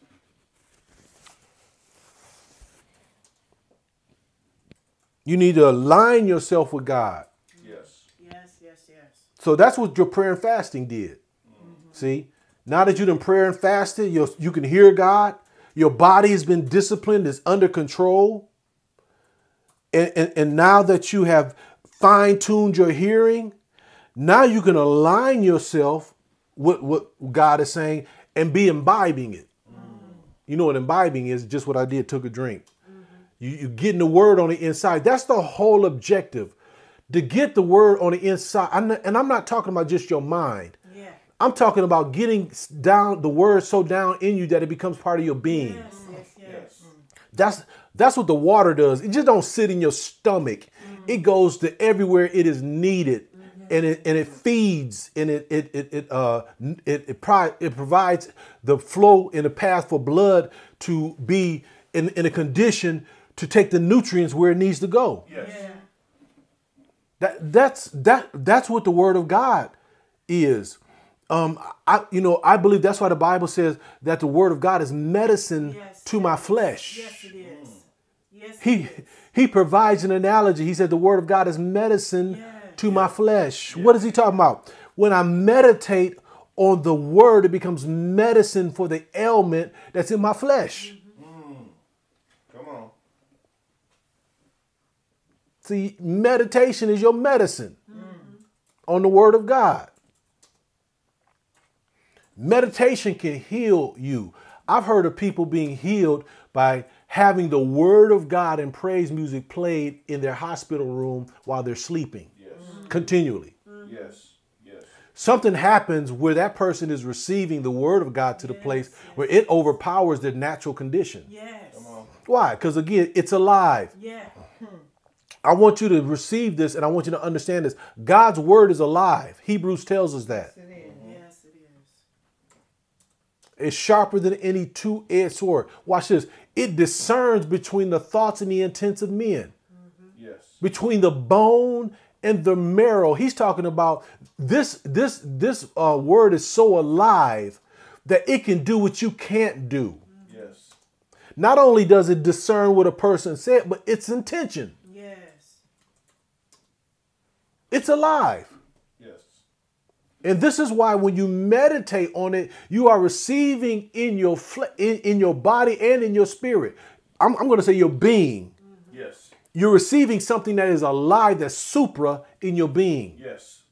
You need to align yourself with God. Yes. Yes, yes, yes. So that's what your prayer and fasting did. Mm-hmm. See? Now that you've done prayer and fasted, you you can hear God. Your body has been disciplined, is under control. And, and, and now that you have fine tuned your hearing, now you can align yourself what, what God is saying and be imbibing it. Mm-hmm. You know what imbibing is? Just what I did, took a drink. Mm-hmm. You, you're getting the word on the inside. That's the whole objective to get the word on the inside. I'm not, and I'm not talking about just your mind. Yeah. I'm talking about getting down the word so down in you that it becomes part of your being. Yes, yes, yes. That's that's what the water does. It just don't sit in your stomach. Mm. It goes to everywhere it is needed and it and it feeds and it it it it uh it it, pro- it provides the flow and the path for blood to be in, in a condition to take the nutrients where it needs to go. Yes. Yeah. That that's that that's what the word of God is. Um, I you know I believe that's why the Bible says that the word of God is medicine yes, to yes. my flesh. Yes, it is. Yes, he he provides an analogy. He said the word of God is medicine to my flesh. Yeah. What is he talking about? When I meditate on the word, it becomes medicine for the ailment that's in my flesh. Mm-hmm. Mm. Come on. See, meditation is your medicine mm. on the word of God. Meditation can heal you. I've heard of people being healed by having the word of God and praise music played in their hospital room while they're sleeping continually. Mm-hmm. Yes. yes. Something happens where that person is receiving the word of God to yes. the place where it overpowers their natural condition. Yes. Why? Because again, it's alive. Yeah. I want you to receive this and I want you to understand this. God's word is alive. Hebrews tells us that. Yes, it is. Mm-hmm. it is. sharper than any two edged sword. Watch this. It discerns between the thoughts and the intents of men. Mm-hmm. Yes. Between the bone and the marrow. He's talking about this, this, this uh, word is so alive that it can do what you can't do. Yes. Not only does it discern what a person said, but its intention. Yes. It's alive. Yes. And this is why when you meditate on it, you are receiving in your in, in your body and in your spirit. I'm, I'm going to say your being you're receiving something that is alive, that's supra in your being. Yes.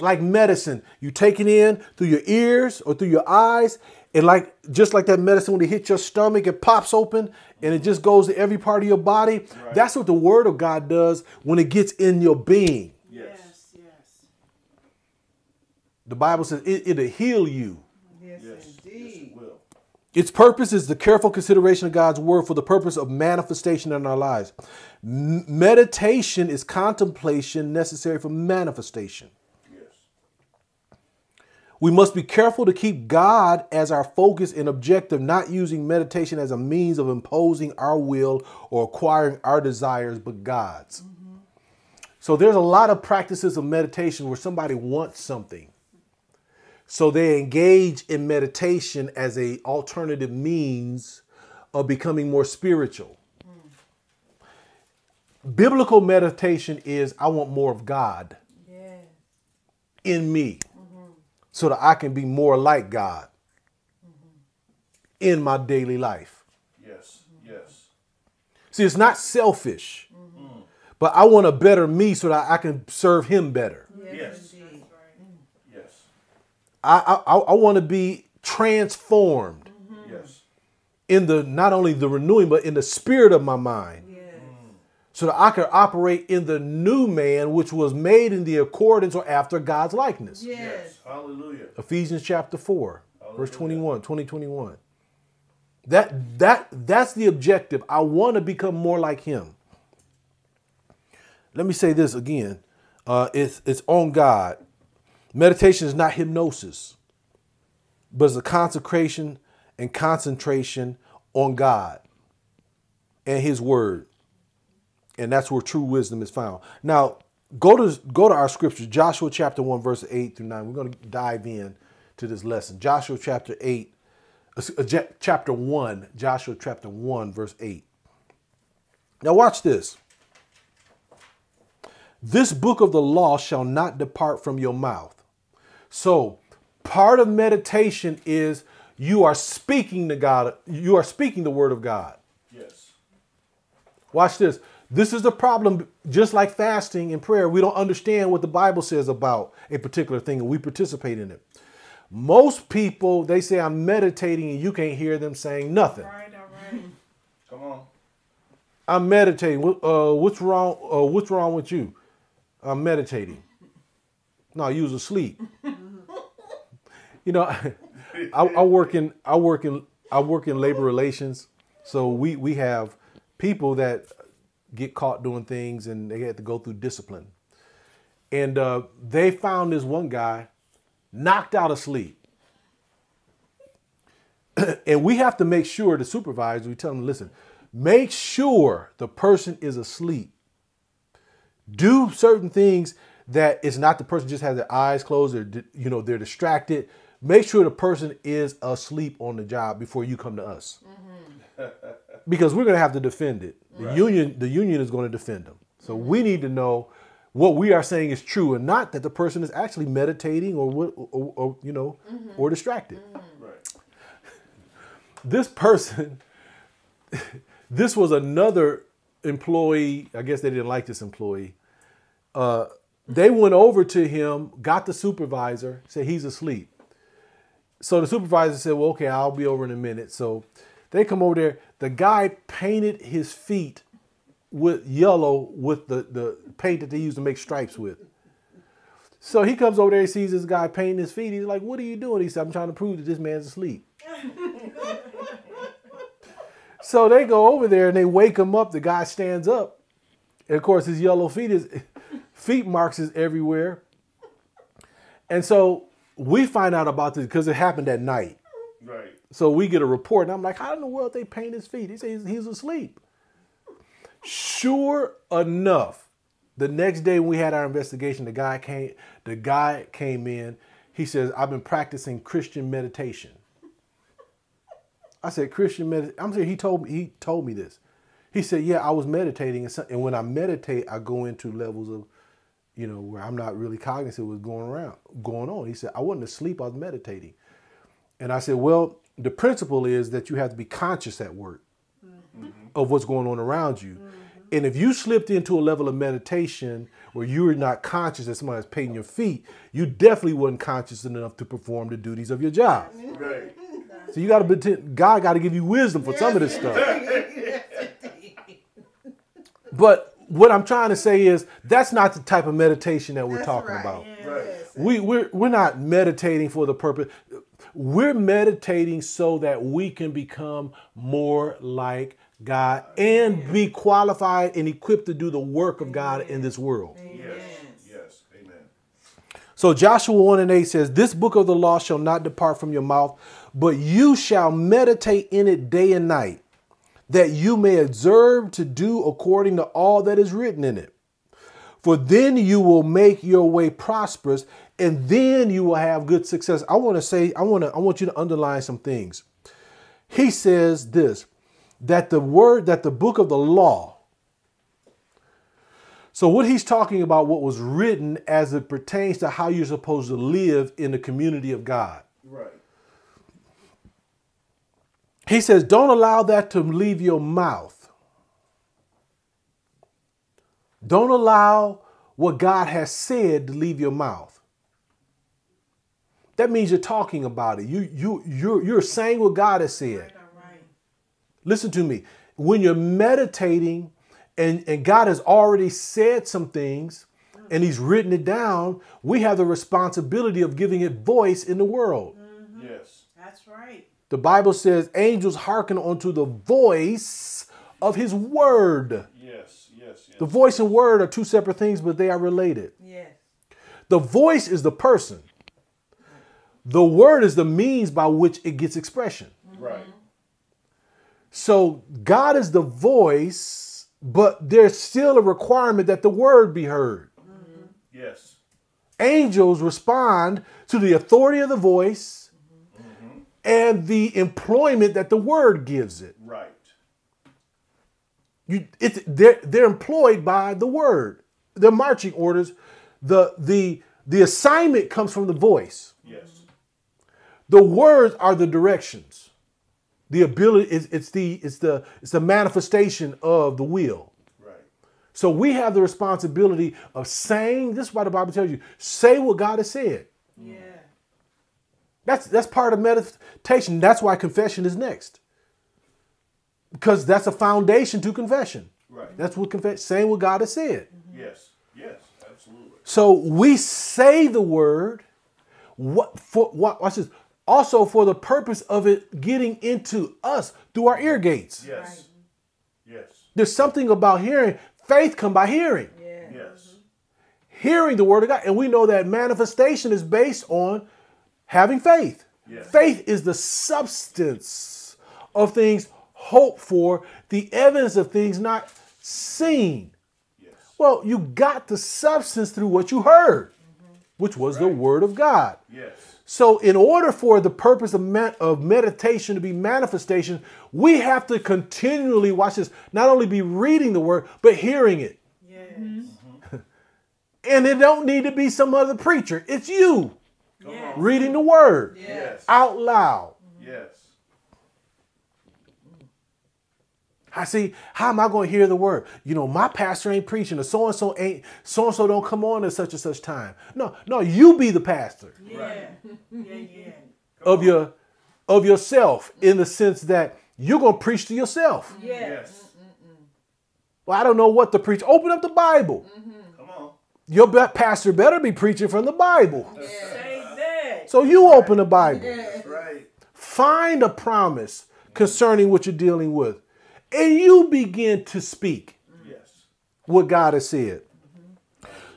Like medicine, you take it in through your ears or through your eyes, and like just like that medicine when it hits your stomach, it pops open and it just goes to every part of your body. Right. That's what the Word of God does when it gets in your being. Yes, yes. The Bible says it, will heal you. Yes, yes indeed. Yes, it will. Its purpose is the careful consideration of God's word for the purpose of manifestation in our lives. M meditation is contemplation necessary for manifestation. Yes. We must be careful to keep God as our focus and objective, not using meditation as a means of imposing our will or acquiring our desires, but God's. Mm -hmm. So there's a lot of practices of meditation where somebody wants something so they engage in meditation as a alternative means of becoming more spiritual. Mm. Biblical meditation is I want more of God in me mm-hmm. so that I can be more like God mm-hmm. in my daily life. Yes, mm-hmm. yes. See, it's not selfish, mm-hmm. but I want a better me so that I can serve him better. yes. yes. I I, I want to be transformed. Mm-hmm. Yes. In the not only the renewing, but in the spirit of my mind. So that I could operate in the new man, which was made in the accordance or after God's likeness. Yes. yes. Hallelujah. Ephesians chapter 4, Hallelujah. verse 21, 20, 21. That that that's the objective. I want to become more like him. Let me say this again. Uh, it's it's on God. Meditation is not hypnosis, but it's a consecration and concentration on God and His Word. And that's where true wisdom is found. Now, go to go to our scripture, Joshua chapter 1, verse 8 through 9. We're going to dive in to this lesson. Joshua chapter 8, uh, uh chapter 1, Joshua chapter 1, verse 8. Now watch this. This book of the law shall not depart from your mouth so, part of meditation is you are speaking to God, you are speaking the word of God. Yes. Watch this. This is the problem, just like fasting and prayer. We don't understand what the Bible says about a particular thing and we participate in it. Most people, they say, I'm meditating, and you can't hear them saying nothing. All right, all right. Come on. I'm meditating. Uh, what's wrong? Uh, what's wrong with you? I'm meditating. No, you was asleep you know, I, I work in I work in I work in labor relations, so we we have people that get caught doing things and they had to go through discipline. And uh, they found this one guy knocked out of sleep. and we have to make sure the supervisor, we tell them, listen, make sure the person is asleep. Do certain things that it's not the person just has their eyes closed or, you know, they're distracted. Make sure the person is asleep on the job before you come to us. Mm-hmm. because we're going to have to defend it. The right. union the union is going to defend them. So mm-hmm. we need to know what we are saying is true and not that the person is actually meditating or or, or, or you know mm-hmm. or distracted. Mm-hmm. this person this was another employee, I guess they didn't like this employee. Uh, they went over to him, got the supervisor, said he's asleep. So the supervisor said, well, okay, I'll be over in a minute. So they come over there. The guy painted his feet with yellow with the, the paint that they use to make stripes with. So he comes over there, he sees this guy painting his feet. He's like, what are you doing? He said, I'm trying to prove that this man's asleep. so they go over there and they wake him up. The guy stands up. And of course, his yellow feet is feet marks is everywhere. And so we find out about this because it happened at night. Right. So we get a report, and I'm like, how in the world they paint his feet? He says he's asleep. Sure enough, the next day we had our investigation, the guy came. The guy came in. He says, "I've been practicing Christian meditation." I said, "Christian meditation." I'm saying he told me he told me this. He said, "Yeah, I was meditating, and, so, and when I meditate, I go into levels of you know, where I'm not really cognizant of what's going around, going on. He said, I wasn't asleep, I was meditating. And I said, Well, the principle is that you have to be conscious at work mm-hmm. of what's going on around you. Mm-hmm. And if you slipped into a level of meditation where you were not conscious that somebody's paying your feet, you definitely wasn't conscious enough to perform the duties of your job. Right. So you got to God got to give you wisdom for some of this stuff. But what I'm trying to say is that's not the type of meditation that we're that's talking right. about. Yes. Right. We we're we're not meditating for the purpose. We're meditating so that we can become more like God and Amen. be qualified and equipped to do the work of Amen. God in this world. Yes. Yes. Amen. So Joshua 1 and 8 says, This book of the law shall not depart from your mouth, but you shall meditate in it day and night that you may observe to do according to all that is written in it. For then you will make your way prosperous and then you will have good success. I want to say, I want to, I want you to underline some things. He says this, that the word, that the book of the law, so what he's talking about, what was written as it pertains to how you're supposed to live in the community of God. Right. He says, don't allow that to leave your mouth. Don't allow what God has said to leave your mouth. That means you're talking about it. You, you, you're, you're saying what God has said. Listen to me. When you're meditating and, and God has already said some things and he's written it down, we have the responsibility of giving it voice in the world. Mm -hmm. Yes. That's right. The Bible says angels hearken unto the voice of his word. Yes, yes, yes. The voice and word are two separate things, but they are related. Yes. The voice is the person. The word is the means by which it gets expression. Right. Mm-hmm. So God is the voice, but there's still a requirement that the word be heard. Mm -hmm. Yes. Angels respond to the authority of the voice and the employment that the word gives it. Right. You, it's, they're, they're employed by the word. Their marching orders, the, the, the assignment comes from the voice. Yes. The words are the directions. The ability is it's the it's the it's the manifestation of the will. Right. So we have the responsibility of saying this is why the Bible tells you, say what God has said. Yeah. That's that's part of meditation. That's why confession is next. Because that's a foundation to confession. Right. That's what confession saying what God has said. Mm-hmm. Yes. Yes, absolutely. So we say the word what for what watch this. Also for the purpose of it getting into us through our ear gates. Yes. Right. Yes. There's something about hearing. Faith come by hearing. Yeah. Yes. Mm-hmm. Hearing the word of God. And we know that manifestation is based on having faith. Yes. Faith is the substance of things hoped for, the evidence of things not seen. Yes. Well, you got the substance through what you heard, mm-hmm. which was right. the word of God. Yes. So, in order for the purpose of, med- of meditation to be manifestation, we have to continually watch this, not only be reading the word, but hearing it. Yes. Mm-hmm. and it don't need to be some other preacher, it's you. Yes. Reading the word yes. out loud. Yes. I see, how am I going to hear the word? You know, my pastor ain't preaching, or so and so ain't, so and so don't come on at such and such time. No, no, you be the pastor. Right. yeah, yeah. of your of yourself in the sense that you're going to preach to yourself. Mm-hmm. Yes. yes. Mm-hmm, mm-hmm. Well, I don't know what to preach. Open up the Bible. Mm-hmm. Come on. Your pastor better be preaching from the Bible. Yeah. So you open the Bible. Right. Find a promise concerning what you're dealing with. And you begin to speak yes. what God has said.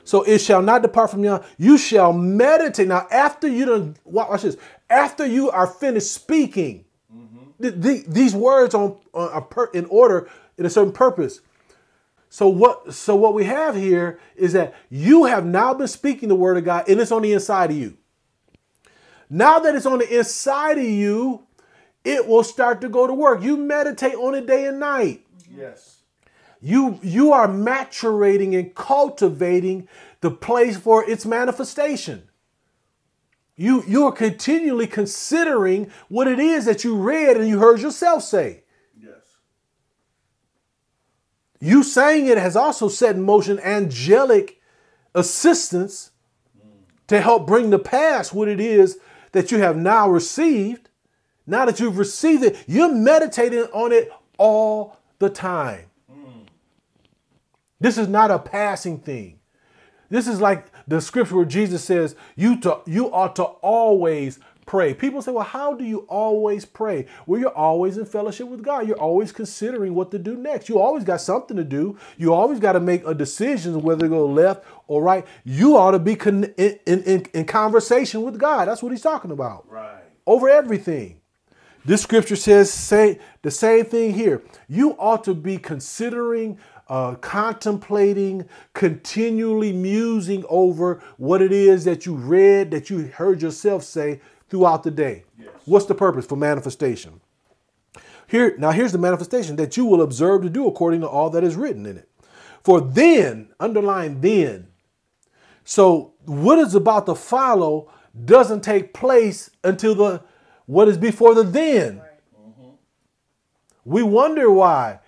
So it shall not depart from you. You shall meditate. Now, after you done, watch this. After you are finished speaking, mm-hmm. the, the, these words on, on per, in order in a certain purpose. So what so what we have here is that you have now been speaking the word of God and it's on the inside of you. Now that it's on the inside of you, it will start to go to work. You meditate on it day and night. Yes. You you are maturating and cultivating the place for its manifestation. You you are continually considering what it is that you read and you heard yourself say. Yes. You saying it has also set in motion angelic assistance mm. to help bring to pass what it is that you have now received, now that you've received it, you're meditating on it all the time. This is not a passing thing. This is like the scripture where Jesus says, you, to, you ought to always pray. People say, well, how do you always pray? Well, you're always in fellowship with God. You're always considering what to do next. You always got something to do. You always got to make a decision whether to go left or right. You ought to be in, in, in conversation with God. That's what he's talking about. Right. Over everything. This scripture says say, the same thing here. You ought to be considering uh, contemplating, continually musing over what it is that you read, that you heard yourself say throughout the day. Yes. What's the purpose for manifestation? Here now here's the manifestation that you will observe to do according to all that is written in it. For then, underline then. So what is about to follow doesn't take place until the what is before the then. Right. Mm-hmm. We wonder why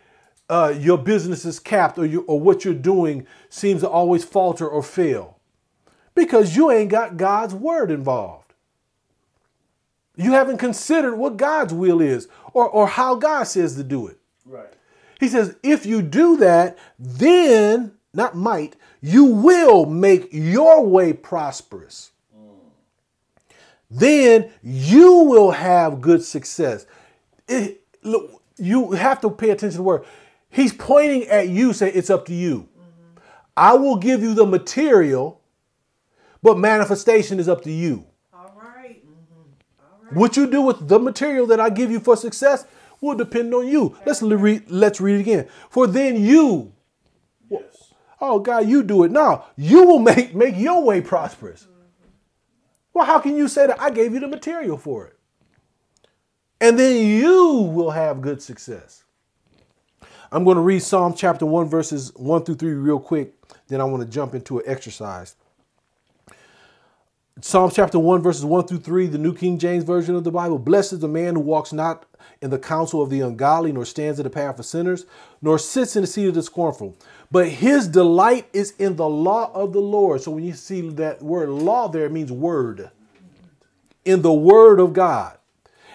uh, your business is capped or you or what you're doing seems to always falter or fail. Because you ain't got God's word involved. You haven't considered what God's will is or, or how God says to do it. Right. He says, if you do that, then, not might, you will make your way prosperous. Mm. Then you will have good success. It, look, you have to pay attention to the word. He's pointing at you, saying, It's up to you. Mm-hmm. I will give you the material, but manifestation is up to you. What you do with the material that I give you for success will depend on you. Let's read, let's read it again. For then you, yes. oh God, you do it now. You will make, make your way prosperous. Well, how can you say that I gave you the material for it? And then you will have good success. I'm going to read Psalm chapter 1, verses 1 through 3 real quick. Then I want to jump into an exercise. Psalms chapter 1, verses 1 through 3, the New King James Version of the Bible. Blessed is the man who walks not in the counsel of the ungodly, nor stands in the path of sinners, nor sits in the seat of the scornful. But his delight is in the law of the Lord. So when you see that word law there, it means word. In the word of God.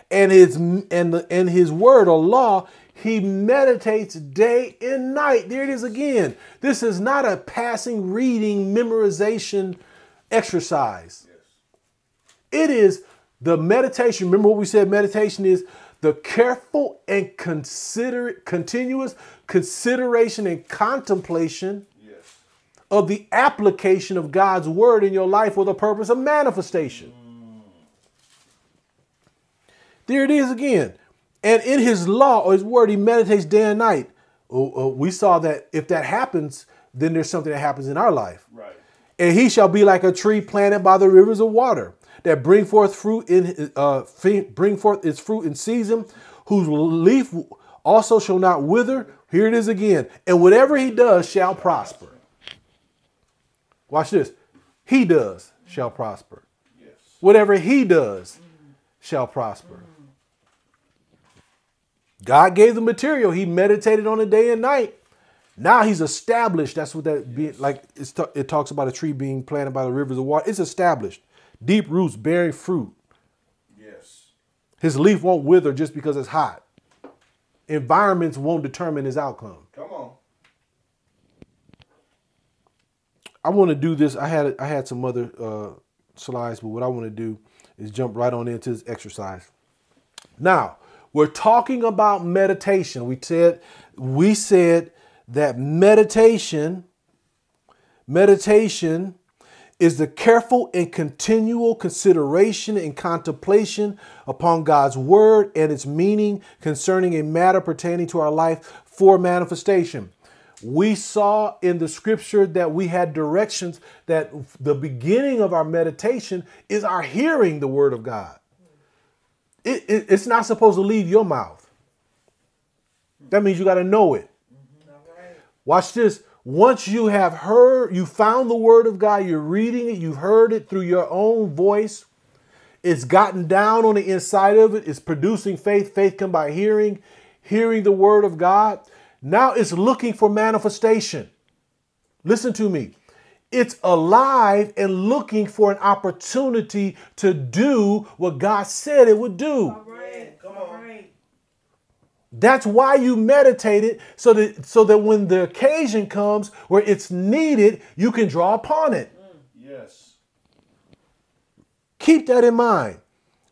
And his and the and his word or law, he meditates day and night. There it is again. This is not a passing reading memorization exercise. It is the meditation. Remember what we said meditation is the careful and considerate, continuous consideration and contemplation yes. of the application of God's word in your life for the purpose of manifestation. Mm. There it is again. And in his law or his word, he meditates day and night. Oh, oh, we saw that if that happens, then there's something that happens in our life. Right. And he shall be like a tree planted by the rivers of water that bring forth fruit in uh, bring forth its fruit in season, whose leaf also shall not wither. Here it is again. And whatever he does shall prosper. Watch this. He does shall prosper. Yes. Whatever he does shall prosper. God gave the material. He meditated on it day and night. Now he's established. That's what that be, like. it talks about a tree being planted by the rivers of water. It's established. Deep roots bearing fruit. Yes. His leaf won't wither just because it's hot. Environments won't determine his outcome. Come on. I want to do this. I had I had some other uh, slides, but what I want to do is jump right on into this exercise. Now, we're talking about meditation. We said we said that meditation meditation is the careful and continual consideration and contemplation upon God's word and its meaning concerning a matter pertaining to our life for manifestation. We saw in the scripture that we had directions that the beginning of our meditation is our hearing the word of God. It, it, it's not supposed to leave your mouth. That means you got to know it. Mm-hmm. Watch this. Once you have heard, you found the word of God, you're reading it, you've heard it through your own voice. It's gotten down on the inside of it. It's producing faith. Faith come by hearing, hearing the word of God. Now it's looking for manifestation. Listen to me. It's alive and looking for an opportunity to do what God said it would do. All right. Come on. That's why you meditate it so that so that when the occasion comes where it's needed, you can draw upon it. Yes. Keep that in mind.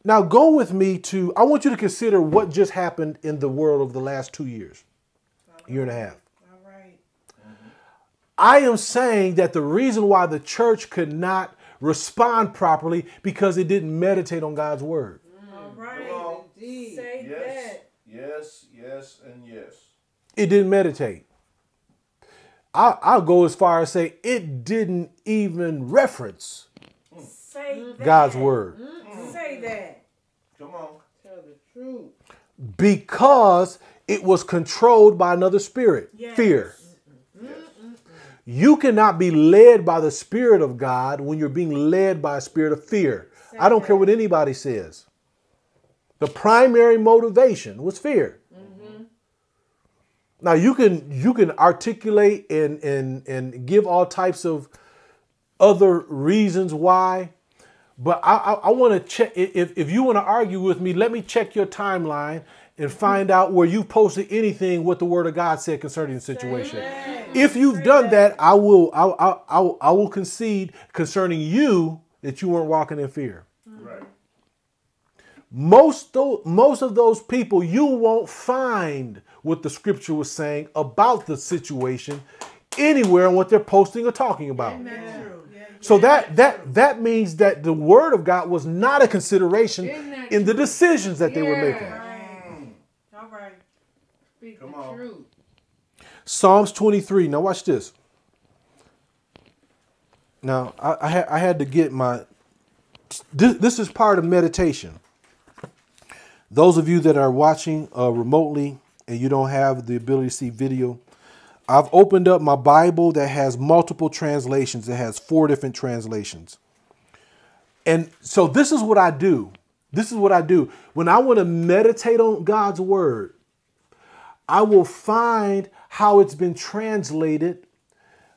Now go with me to I want you to consider what just happened in the world over the last 2 years. Right. Year and a half. All right. I am saying that the reason why the church could not respond properly because it didn't meditate on God's word. All right. Indeed. Say yes. that. Yes, yes, and yes. It didn't meditate. I, I'll go as far as say it didn't even reference say God's word. Mm. Say that. Come on. Tell the truth. Because it was controlled by another spirit, yes. fear. You cannot be led by the Spirit of God when you're being led by a spirit of fear. Say I don't that. care what anybody says. The primary motivation was fear. Mm-hmm. Now you can you can articulate and and and give all types of other reasons why, but I I, I want to check if if you want to argue with me, let me check your timeline and find out where you posted anything what the Word of God said concerning the situation. If you've done that, I will I I I will concede concerning you that you weren't walking in fear most, most of those people you won't find what the scripture was saying about the situation anywhere in what they're posting or talking about. So that that that means that the word of God was not a consideration in the decisions that they were making. All right. Speak Come on. Truth. Psalms 23. Now watch this. Now I, I, had, I had to get my this, this is part of meditation. Those of you that are watching uh, remotely and you don't have the ability to see video, I've opened up my Bible that has multiple translations. It has four different translations. And so this is what I do. This is what I do. When I want to meditate on God's word, I will find how it's been translated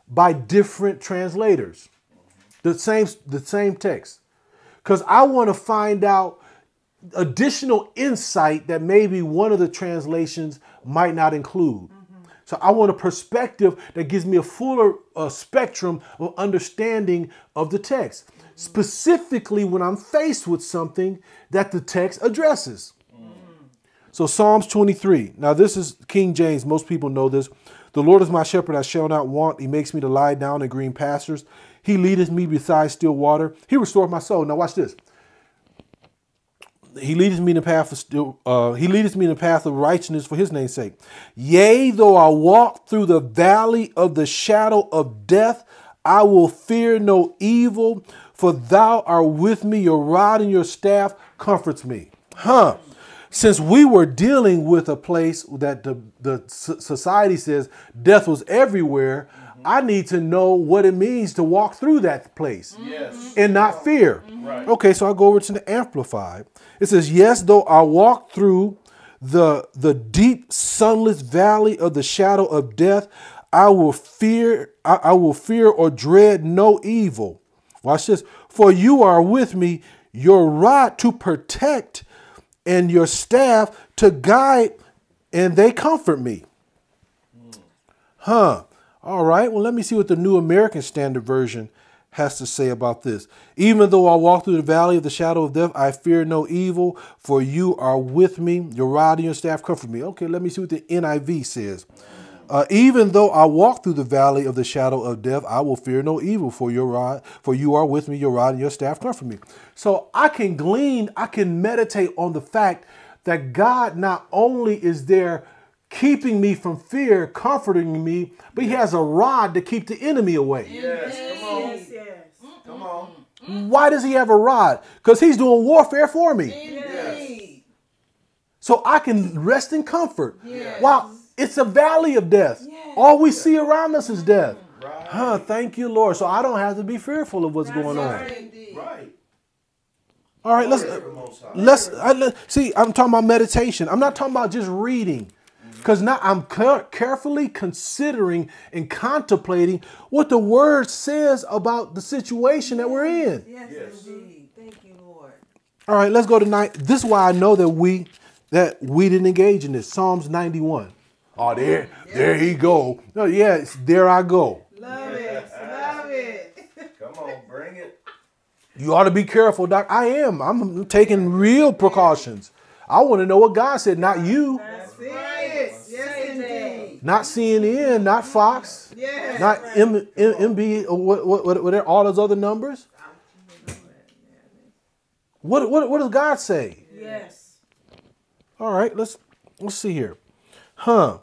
by different translators. The same the same text. Cuz I want to find out additional insight that maybe one of the translations might not include. Mm-hmm. So I want a perspective that gives me a fuller uh, spectrum of understanding of the text, mm-hmm. specifically when I'm faced with something that the text addresses. So Psalms 23. Now this is King James. Most people know this. The Lord is my shepherd; I shall not want. He makes me to lie down in green pastures. He leadeth me beside still water. He restores my soul. Now watch this he leadeth me in the path of uh, he leadeth me in the path of righteousness for his name's sake. Yea, though I walk through the valley of the shadow of death, I will fear no evil, for thou art with me, your rod and your staff comforts me. Huh. Since we were dealing with a place that the, the society says death was everywhere, I need to know what it means to walk through that place mm-hmm. yes. and not fear. Right. Okay, so I go over to the Amplified. It says, Yes, though I walk through the, the deep, sunless valley of the shadow of death, I will fear, I, I will fear or dread no evil. Watch this. For you are with me, your rod to protect and your staff to guide, and they comfort me. Mm. Huh. All right, well, let me see what the New American Standard Version has to say about this. Even though I walk through the valley of the shadow of death, I fear no evil, for you are with me. Your rod and your staff comfort me. Okay, let me see what the NIV says. Uh, even though I walk through the valley of the shadow of death, I will fear no evil, for your rod, for you are with me, your rod and your staff comfort me. So I can glean, I can meditate on the fact that God not only is there keeping me from fear, comforting me, but he has a rod to keep the enemy away. Yes, come on. Yes, yes. Come on. Why does he have a rod? Because he's doing warfare for me. Yes. So I can rest in comfort. Yes. Wow, it's a valley of death. All we see around us is death. Right. Huh, thank you, Lord. So I don't have to be fearful of what's That's going on. Indeed. Right. All right, let's let's I, let, see. I'm talking about meditation. I'm not talking about just reading. Because now I'm carefully considering and contemplating what the word says about the situation that we're in. Yes, yes. indeed. Thank you, Lord. All right, let's go tonight. This is why I know that we that we didn't engage in this. Psalms 91. Oh, there, yes. there he go. No, yes, there I go. Love it. Love it. Come on, bring it. You ought to be careful, Doc. I am. I'm taking real precautions. I want to know what God said, not you. That's it. Not CNN, not Fox, not right. M- M- MB, or what, what, what, all those other numbers. What, what, what does God say? Yes. All right, let's let's see here. Huh.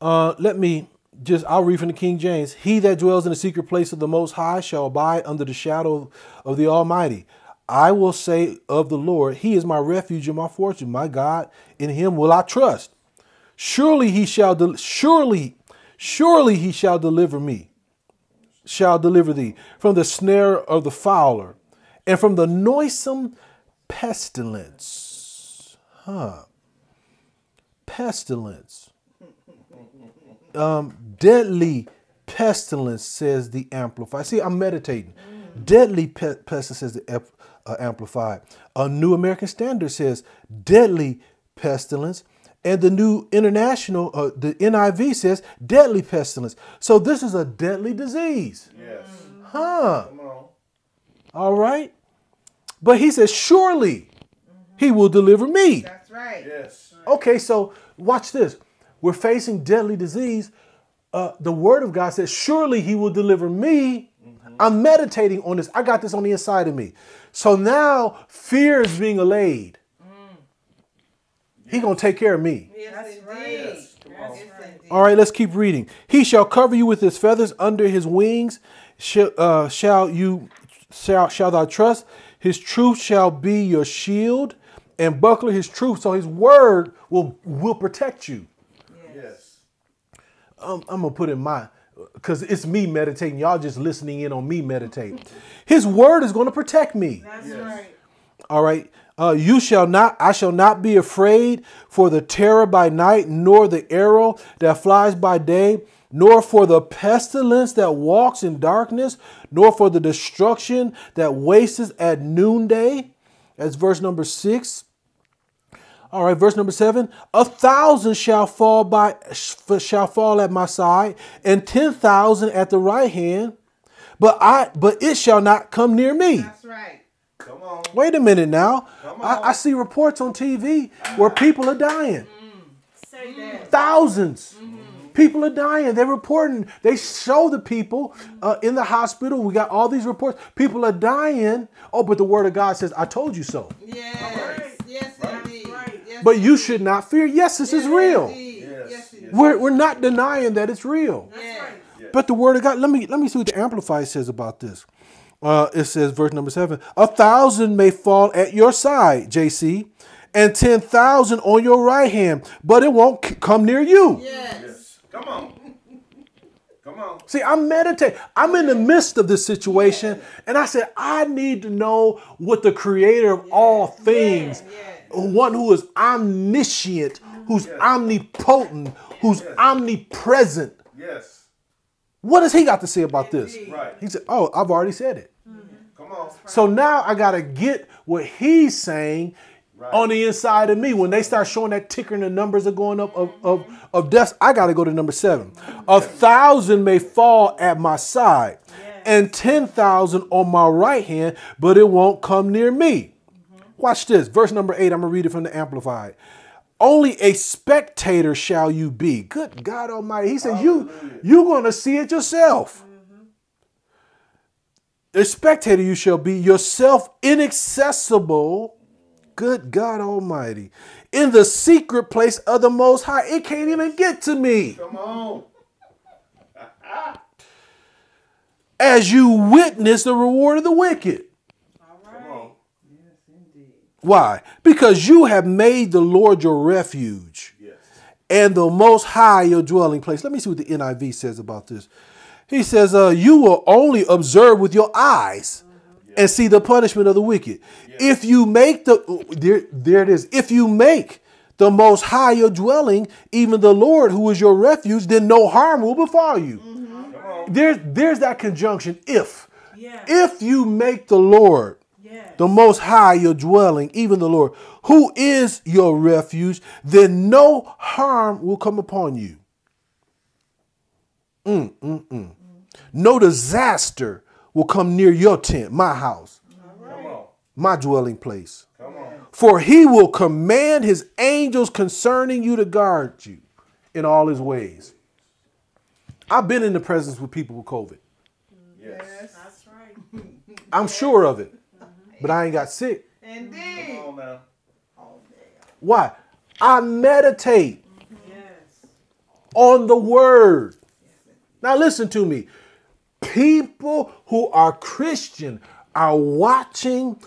Uh, let me just I'll read from the King James. He that dwells in the secret place of the Most High shall abide under the shadow of the Almighty. I will say of the Lord, He is my refuge and my fortune, my God. In Him will I trust. Surely he shall de- surely surely he shall deliver me shall deliver thee from the snare of the fowler and from the noisome pestilence. Huh. Pestilence. Um, deadly pestilence, says the Amplified. See, I'm meditating. Deadly pe- pestilence, says the uh, Amplified. A New American Standard says, deadly pestilence and the New International, uh, the NIV says deadly pestilence. So this is a deadly disease. Yes. Huh. All right. But he says, surely he will deliver me. That's right. Yes. Okay, so watch this. We're facing deadly disease. Uh, the word of God says, surely he will deliver me. Mm -hmm. I'm meditating on this. I got this on the inside of me. So now fear is being allayed. He gonna take care of me. Yes, yes, All right, let's keep reading. He shall cover you with his feathers under his wings. Shall, uh, shall you shall shall thou trust? His truth shall be your shield and buckler. His truth, so his word will will protect you. Yes. I'm, um, I'm gonna put in my because it's me meditating. Y'all just listening in on me meditate. His word is going to protect me. That's yes. right. All right. Uh, you shall not, I shall not be afraid for the terror by night, nor the arrow that flies by day, nor for the pestilence that walks in darkness, nor for the destruction that wastes at noonday. That's verse number six. All right, verse number seven: A thousand shall fall by shall fall at my side, and ten thousand at the right hand, but I but it shall not come near me. That's right. Come on. Wait a minute now. I, I, see reports on TV ah. where people are dying. Mm. 1000s mm. mm-hmm. People are dying. They're reporting. They show the people uh, in the hospital. We got all these reports. People are dying. Oh, but the word of God says, I told you so. Yes. Right. Yes, right. Right. Yes, but you should not fear. Yes, this yes, is real. Yes. We're, we're not denying that it's real. But the word of God, let me let me see what the amplifier says about this uh, it says, verse number seven, a thousand may fall at your side, JC, and 10,000 on your right hand, but it won't come near you. Yes. yes. Come on. Come on. See, I'm meditating. I'm in the midst of this situation, yeah. and I said, I need to know what the creator of yeah. all things, yeah. one who is omniscient, who's yes. omnipotent, who's yes. omnipresent. Yes what has he got to say about this? Right. He said, Oh, I've already said it. Mm-hmm. Come on. So now I got to get what he's saying Right. on the inside of me. When they start showing that ticker and the numbers are going up of, of, of deaths, I got to go to number seven. A thousand may fall at my side yes. and 10,000 on my right hand, but it won't come near me. Mm-hmm. Watch this. Verse number eight, I'm going to read it from the Amplified only a spectator shall you be. Good God Almighty. He said, You you're gonna see it yourself. Mm-hmm. A spectator you shall be, yourself inaccessible. Good God Almighty. In the secret place of the most high. It can't even get to me. Come on. As you witness the reward of the wicked. Why? Because you have made the Lord your refuge yes. and the Most High your dwelling place. Let me see what the NIV says about this. He says, uh, You will only observe with your eyes mm-hmm. and see the punishment of the wicked. Yes. If you make the, there, there it is, if you make the Most High your dwelling, even the Lord who is your refuge, then no harm will befall you. Mm-hmm. There's, there's that conjunction, if. If you make the Lord the Most High, your dwelling, even the Lord, who is your refuge, then no harm will come upon you. Mm, mm, mm. No disaster will come near your tent, my house, right. my dwelling place. For he will command his angels concerning you to guard you in all his ways. I've been in the presence with people with COVID. Yes. That's right. I'm sure of it but I ain't got sick. Indeed. Come on now. Why? I meditate yes. on the word. Now, listen to me. People who are Christian are watching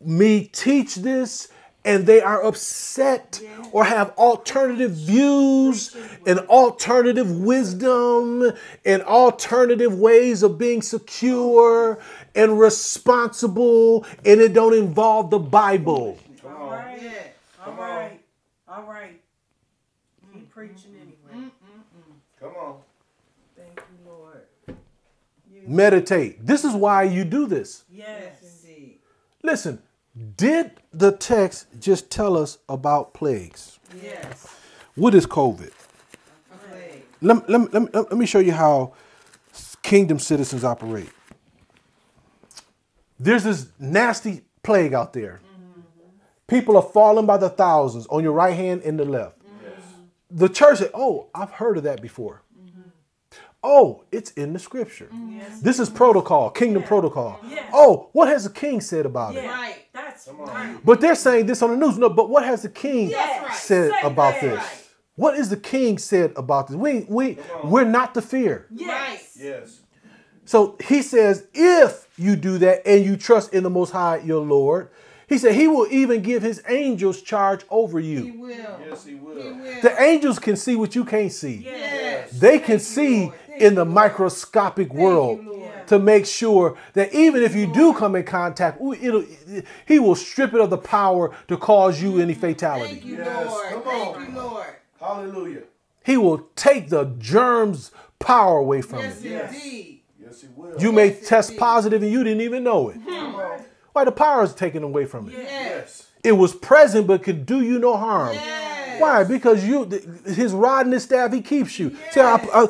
me teach this and they are upset yes. or have alternative views and alternative wisdom and alternative ways of being secure and responsible and it don't involve the Bible. All right. All right. All right. Keep preaching anyway. Mm, mm, mm. Come on. Thank you, Lord. Meditate. This is why you do this. Yes, indeed. Listen, did the text just tell us about plagues? Yes. What is COVID? Let, let, let, let me show you how kingdom citizens operate. There's this nasty plague out there. People are falling by the thousands on your right hand and the left. The church said, Oh, I've heard of that before. Mm-hmm. Oh, it's in the scripture. Mm-hmm. This is protocol, kingdom yeah. protocol. Yeah. Oh, what has the king said about yeah. it? Right. That's right. But they're saying this on the news. No, but what has the king said about this? Right. What is the king said about this? We we we're not to fear. Yes. Yes. So he says, if you do that and you trust in the Most High, your Lord. He said he will even give his angels charge over you. He will. Yes, he will. He will. The angels can see what you can't see. Yes. They can Thank see in the microscopic Thank world you, to make sure that even if you do come in contact, it'll, he will strip it of the power to cause you any fatality. Thank you, yes. Come on. Thank you, Lord. Hallelujah. He will take the germs power away from yes, it. Yes, indeed. Yes, you may yes, test positive and you didn't even know it. Why right, the power is taken away from it. Yes. It was present but could do you no harm. Why? Because you, his rod and his staff, he keeps you. See, I, I,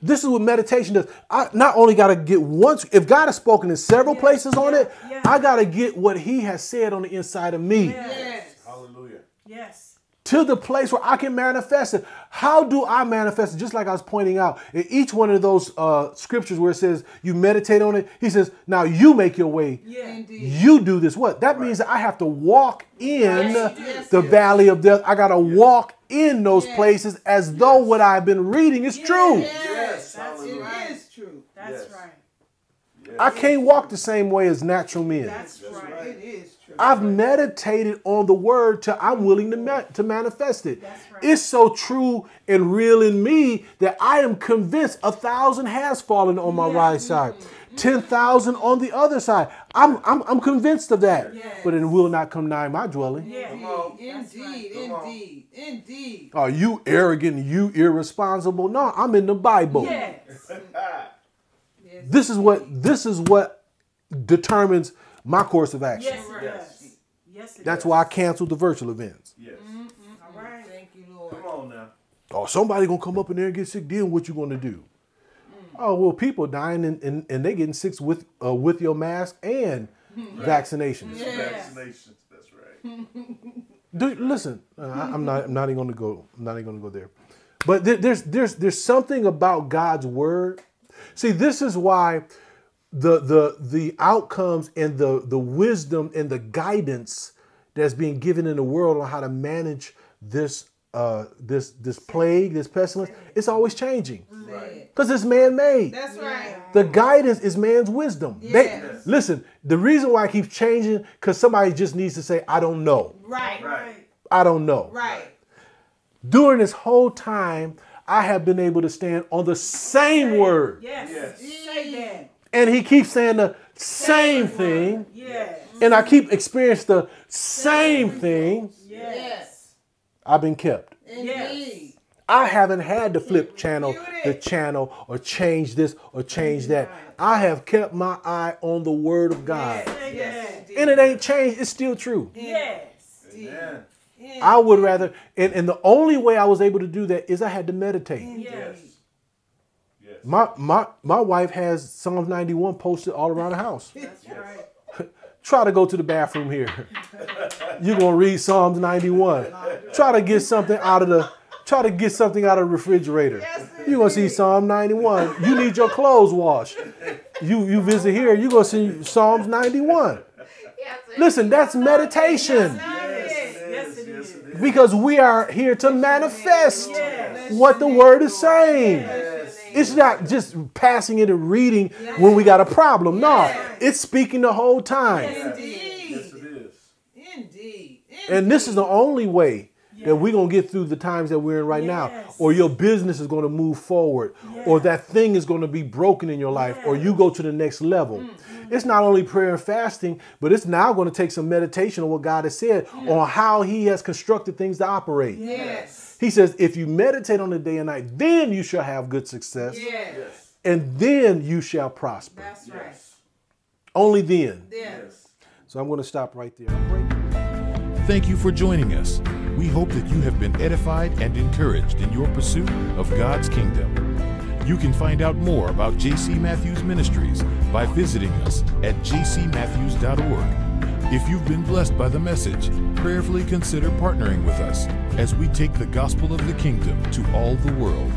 this is what meditation does. I not only got to get once, if God has spoken in several places on it, I got to get what he has said on the inside of me. Yes. Hallelujah. Yes to the place where I can manifest it. How do I manifest it? Just like I was pointing out in each one of those uh, scriptures where it says you meditate on it, he says, now you make your way. Yeah, indeed. You do this. What? That right. means that I have to walk in yes, the yes. valley of death. I got to yes. walk in those places as though what I've been reading is true. Yes, that's right. I can't walk the same way as natural men. That's, That's right. right. It is true. I've meditated on the word till I'm willing to ma- to manifest it. That's right. It's so true and real in me that I am convinced a thousand has fallen on my right side. Mm-hmm. 10,000 on the other side. I'm, I'm, I'm convinced of that. Yes. But it will not come nigh my dwelling. Yes. Indeed, indeed, indeed. Are you arrogant? You irresponsible? No, I'm in the Bible. Yes. This is what this is what determines my course of action. Yes, it yes. Does. yes it That's does. why I canceled the virtual events. Yes. Mm -hmm. All right. Thank you, Lord. Come on now. Oh, somebody gonna come up in there and get sick. Then what you gonna do? Mm. Oh well, people dying and, and, and they getting sick with uh, with your mask and right. vaccinations. Yes. Vaccinations. That's right. do, listen, uh, I, am not. I'm not even gonna go. I'm not even gonna go there. But there, there's there's there's something about God's word See, this is why the the the outcomes and the the wisdom and the guidance that's being given in the world on how to manage this uh, this this plague, this pestilence, it's always changing. Because right. it's man-made. That's right. The guidance is man's wisdom. Yes. They, listen, the reason why it keeps changing, because somebody just needs to say, I don't know. Right. right. I don't know. Right. During this whole time, I have been able to stand on the same word. Yes. yes. And he keeps saying the same, same thing. Yes. And I keep experiencing the same, same thing. Yes. I've been kept. Indeed. I haven't had to flip channel the channel or change this or change that. I have kept my eye on the word of God. Yes. And it ain't changed. It's still true. Yes. Amen. I would rather, and, and the only way I was able to do that is I had to meditate. Yes. My my my wife has Psalm 91 posted all around the house. That's right. Try to go to the bathroom here. You're gonna read Psalms 91. Try to get something out of the try to get something out of the refrigerator. Yes, you're gonna see Psalm 91. You need your clothes washed. You you visit here, you're gonna see Psalms 91. Yes, Listen, that's meditation. Because we are here to manifest what the word is saying. It's not just passing it and reading when we got a problem. No, it's speaking the whole time. Indeed. Indeed. And this is the only way that we're going to get through the times that we're in right yes. now or your business is going to move forward yes. or that thing is going to be broken in your life yes. or you go to the next level mm. It's not only prayer and fasting, but it's now going to take some meditation on what God has said on how He has constructed things to operate. Yes. He says, if you meditate on the day and night, then you shall have good success. Yes. And then you shall prosper. That's right. Only then. Yes. So I'm going to stop right there. Thank you for joining us. We hope that you have been edified and encouraged in your pursuit of God's kingdom. You can find out more about J.C. Matthews Ministries by visiting us at jcmatthews.org. If you've been blessed by the message, prayerfully consider partnering with us as we take the gospel of the kingdom to all the world.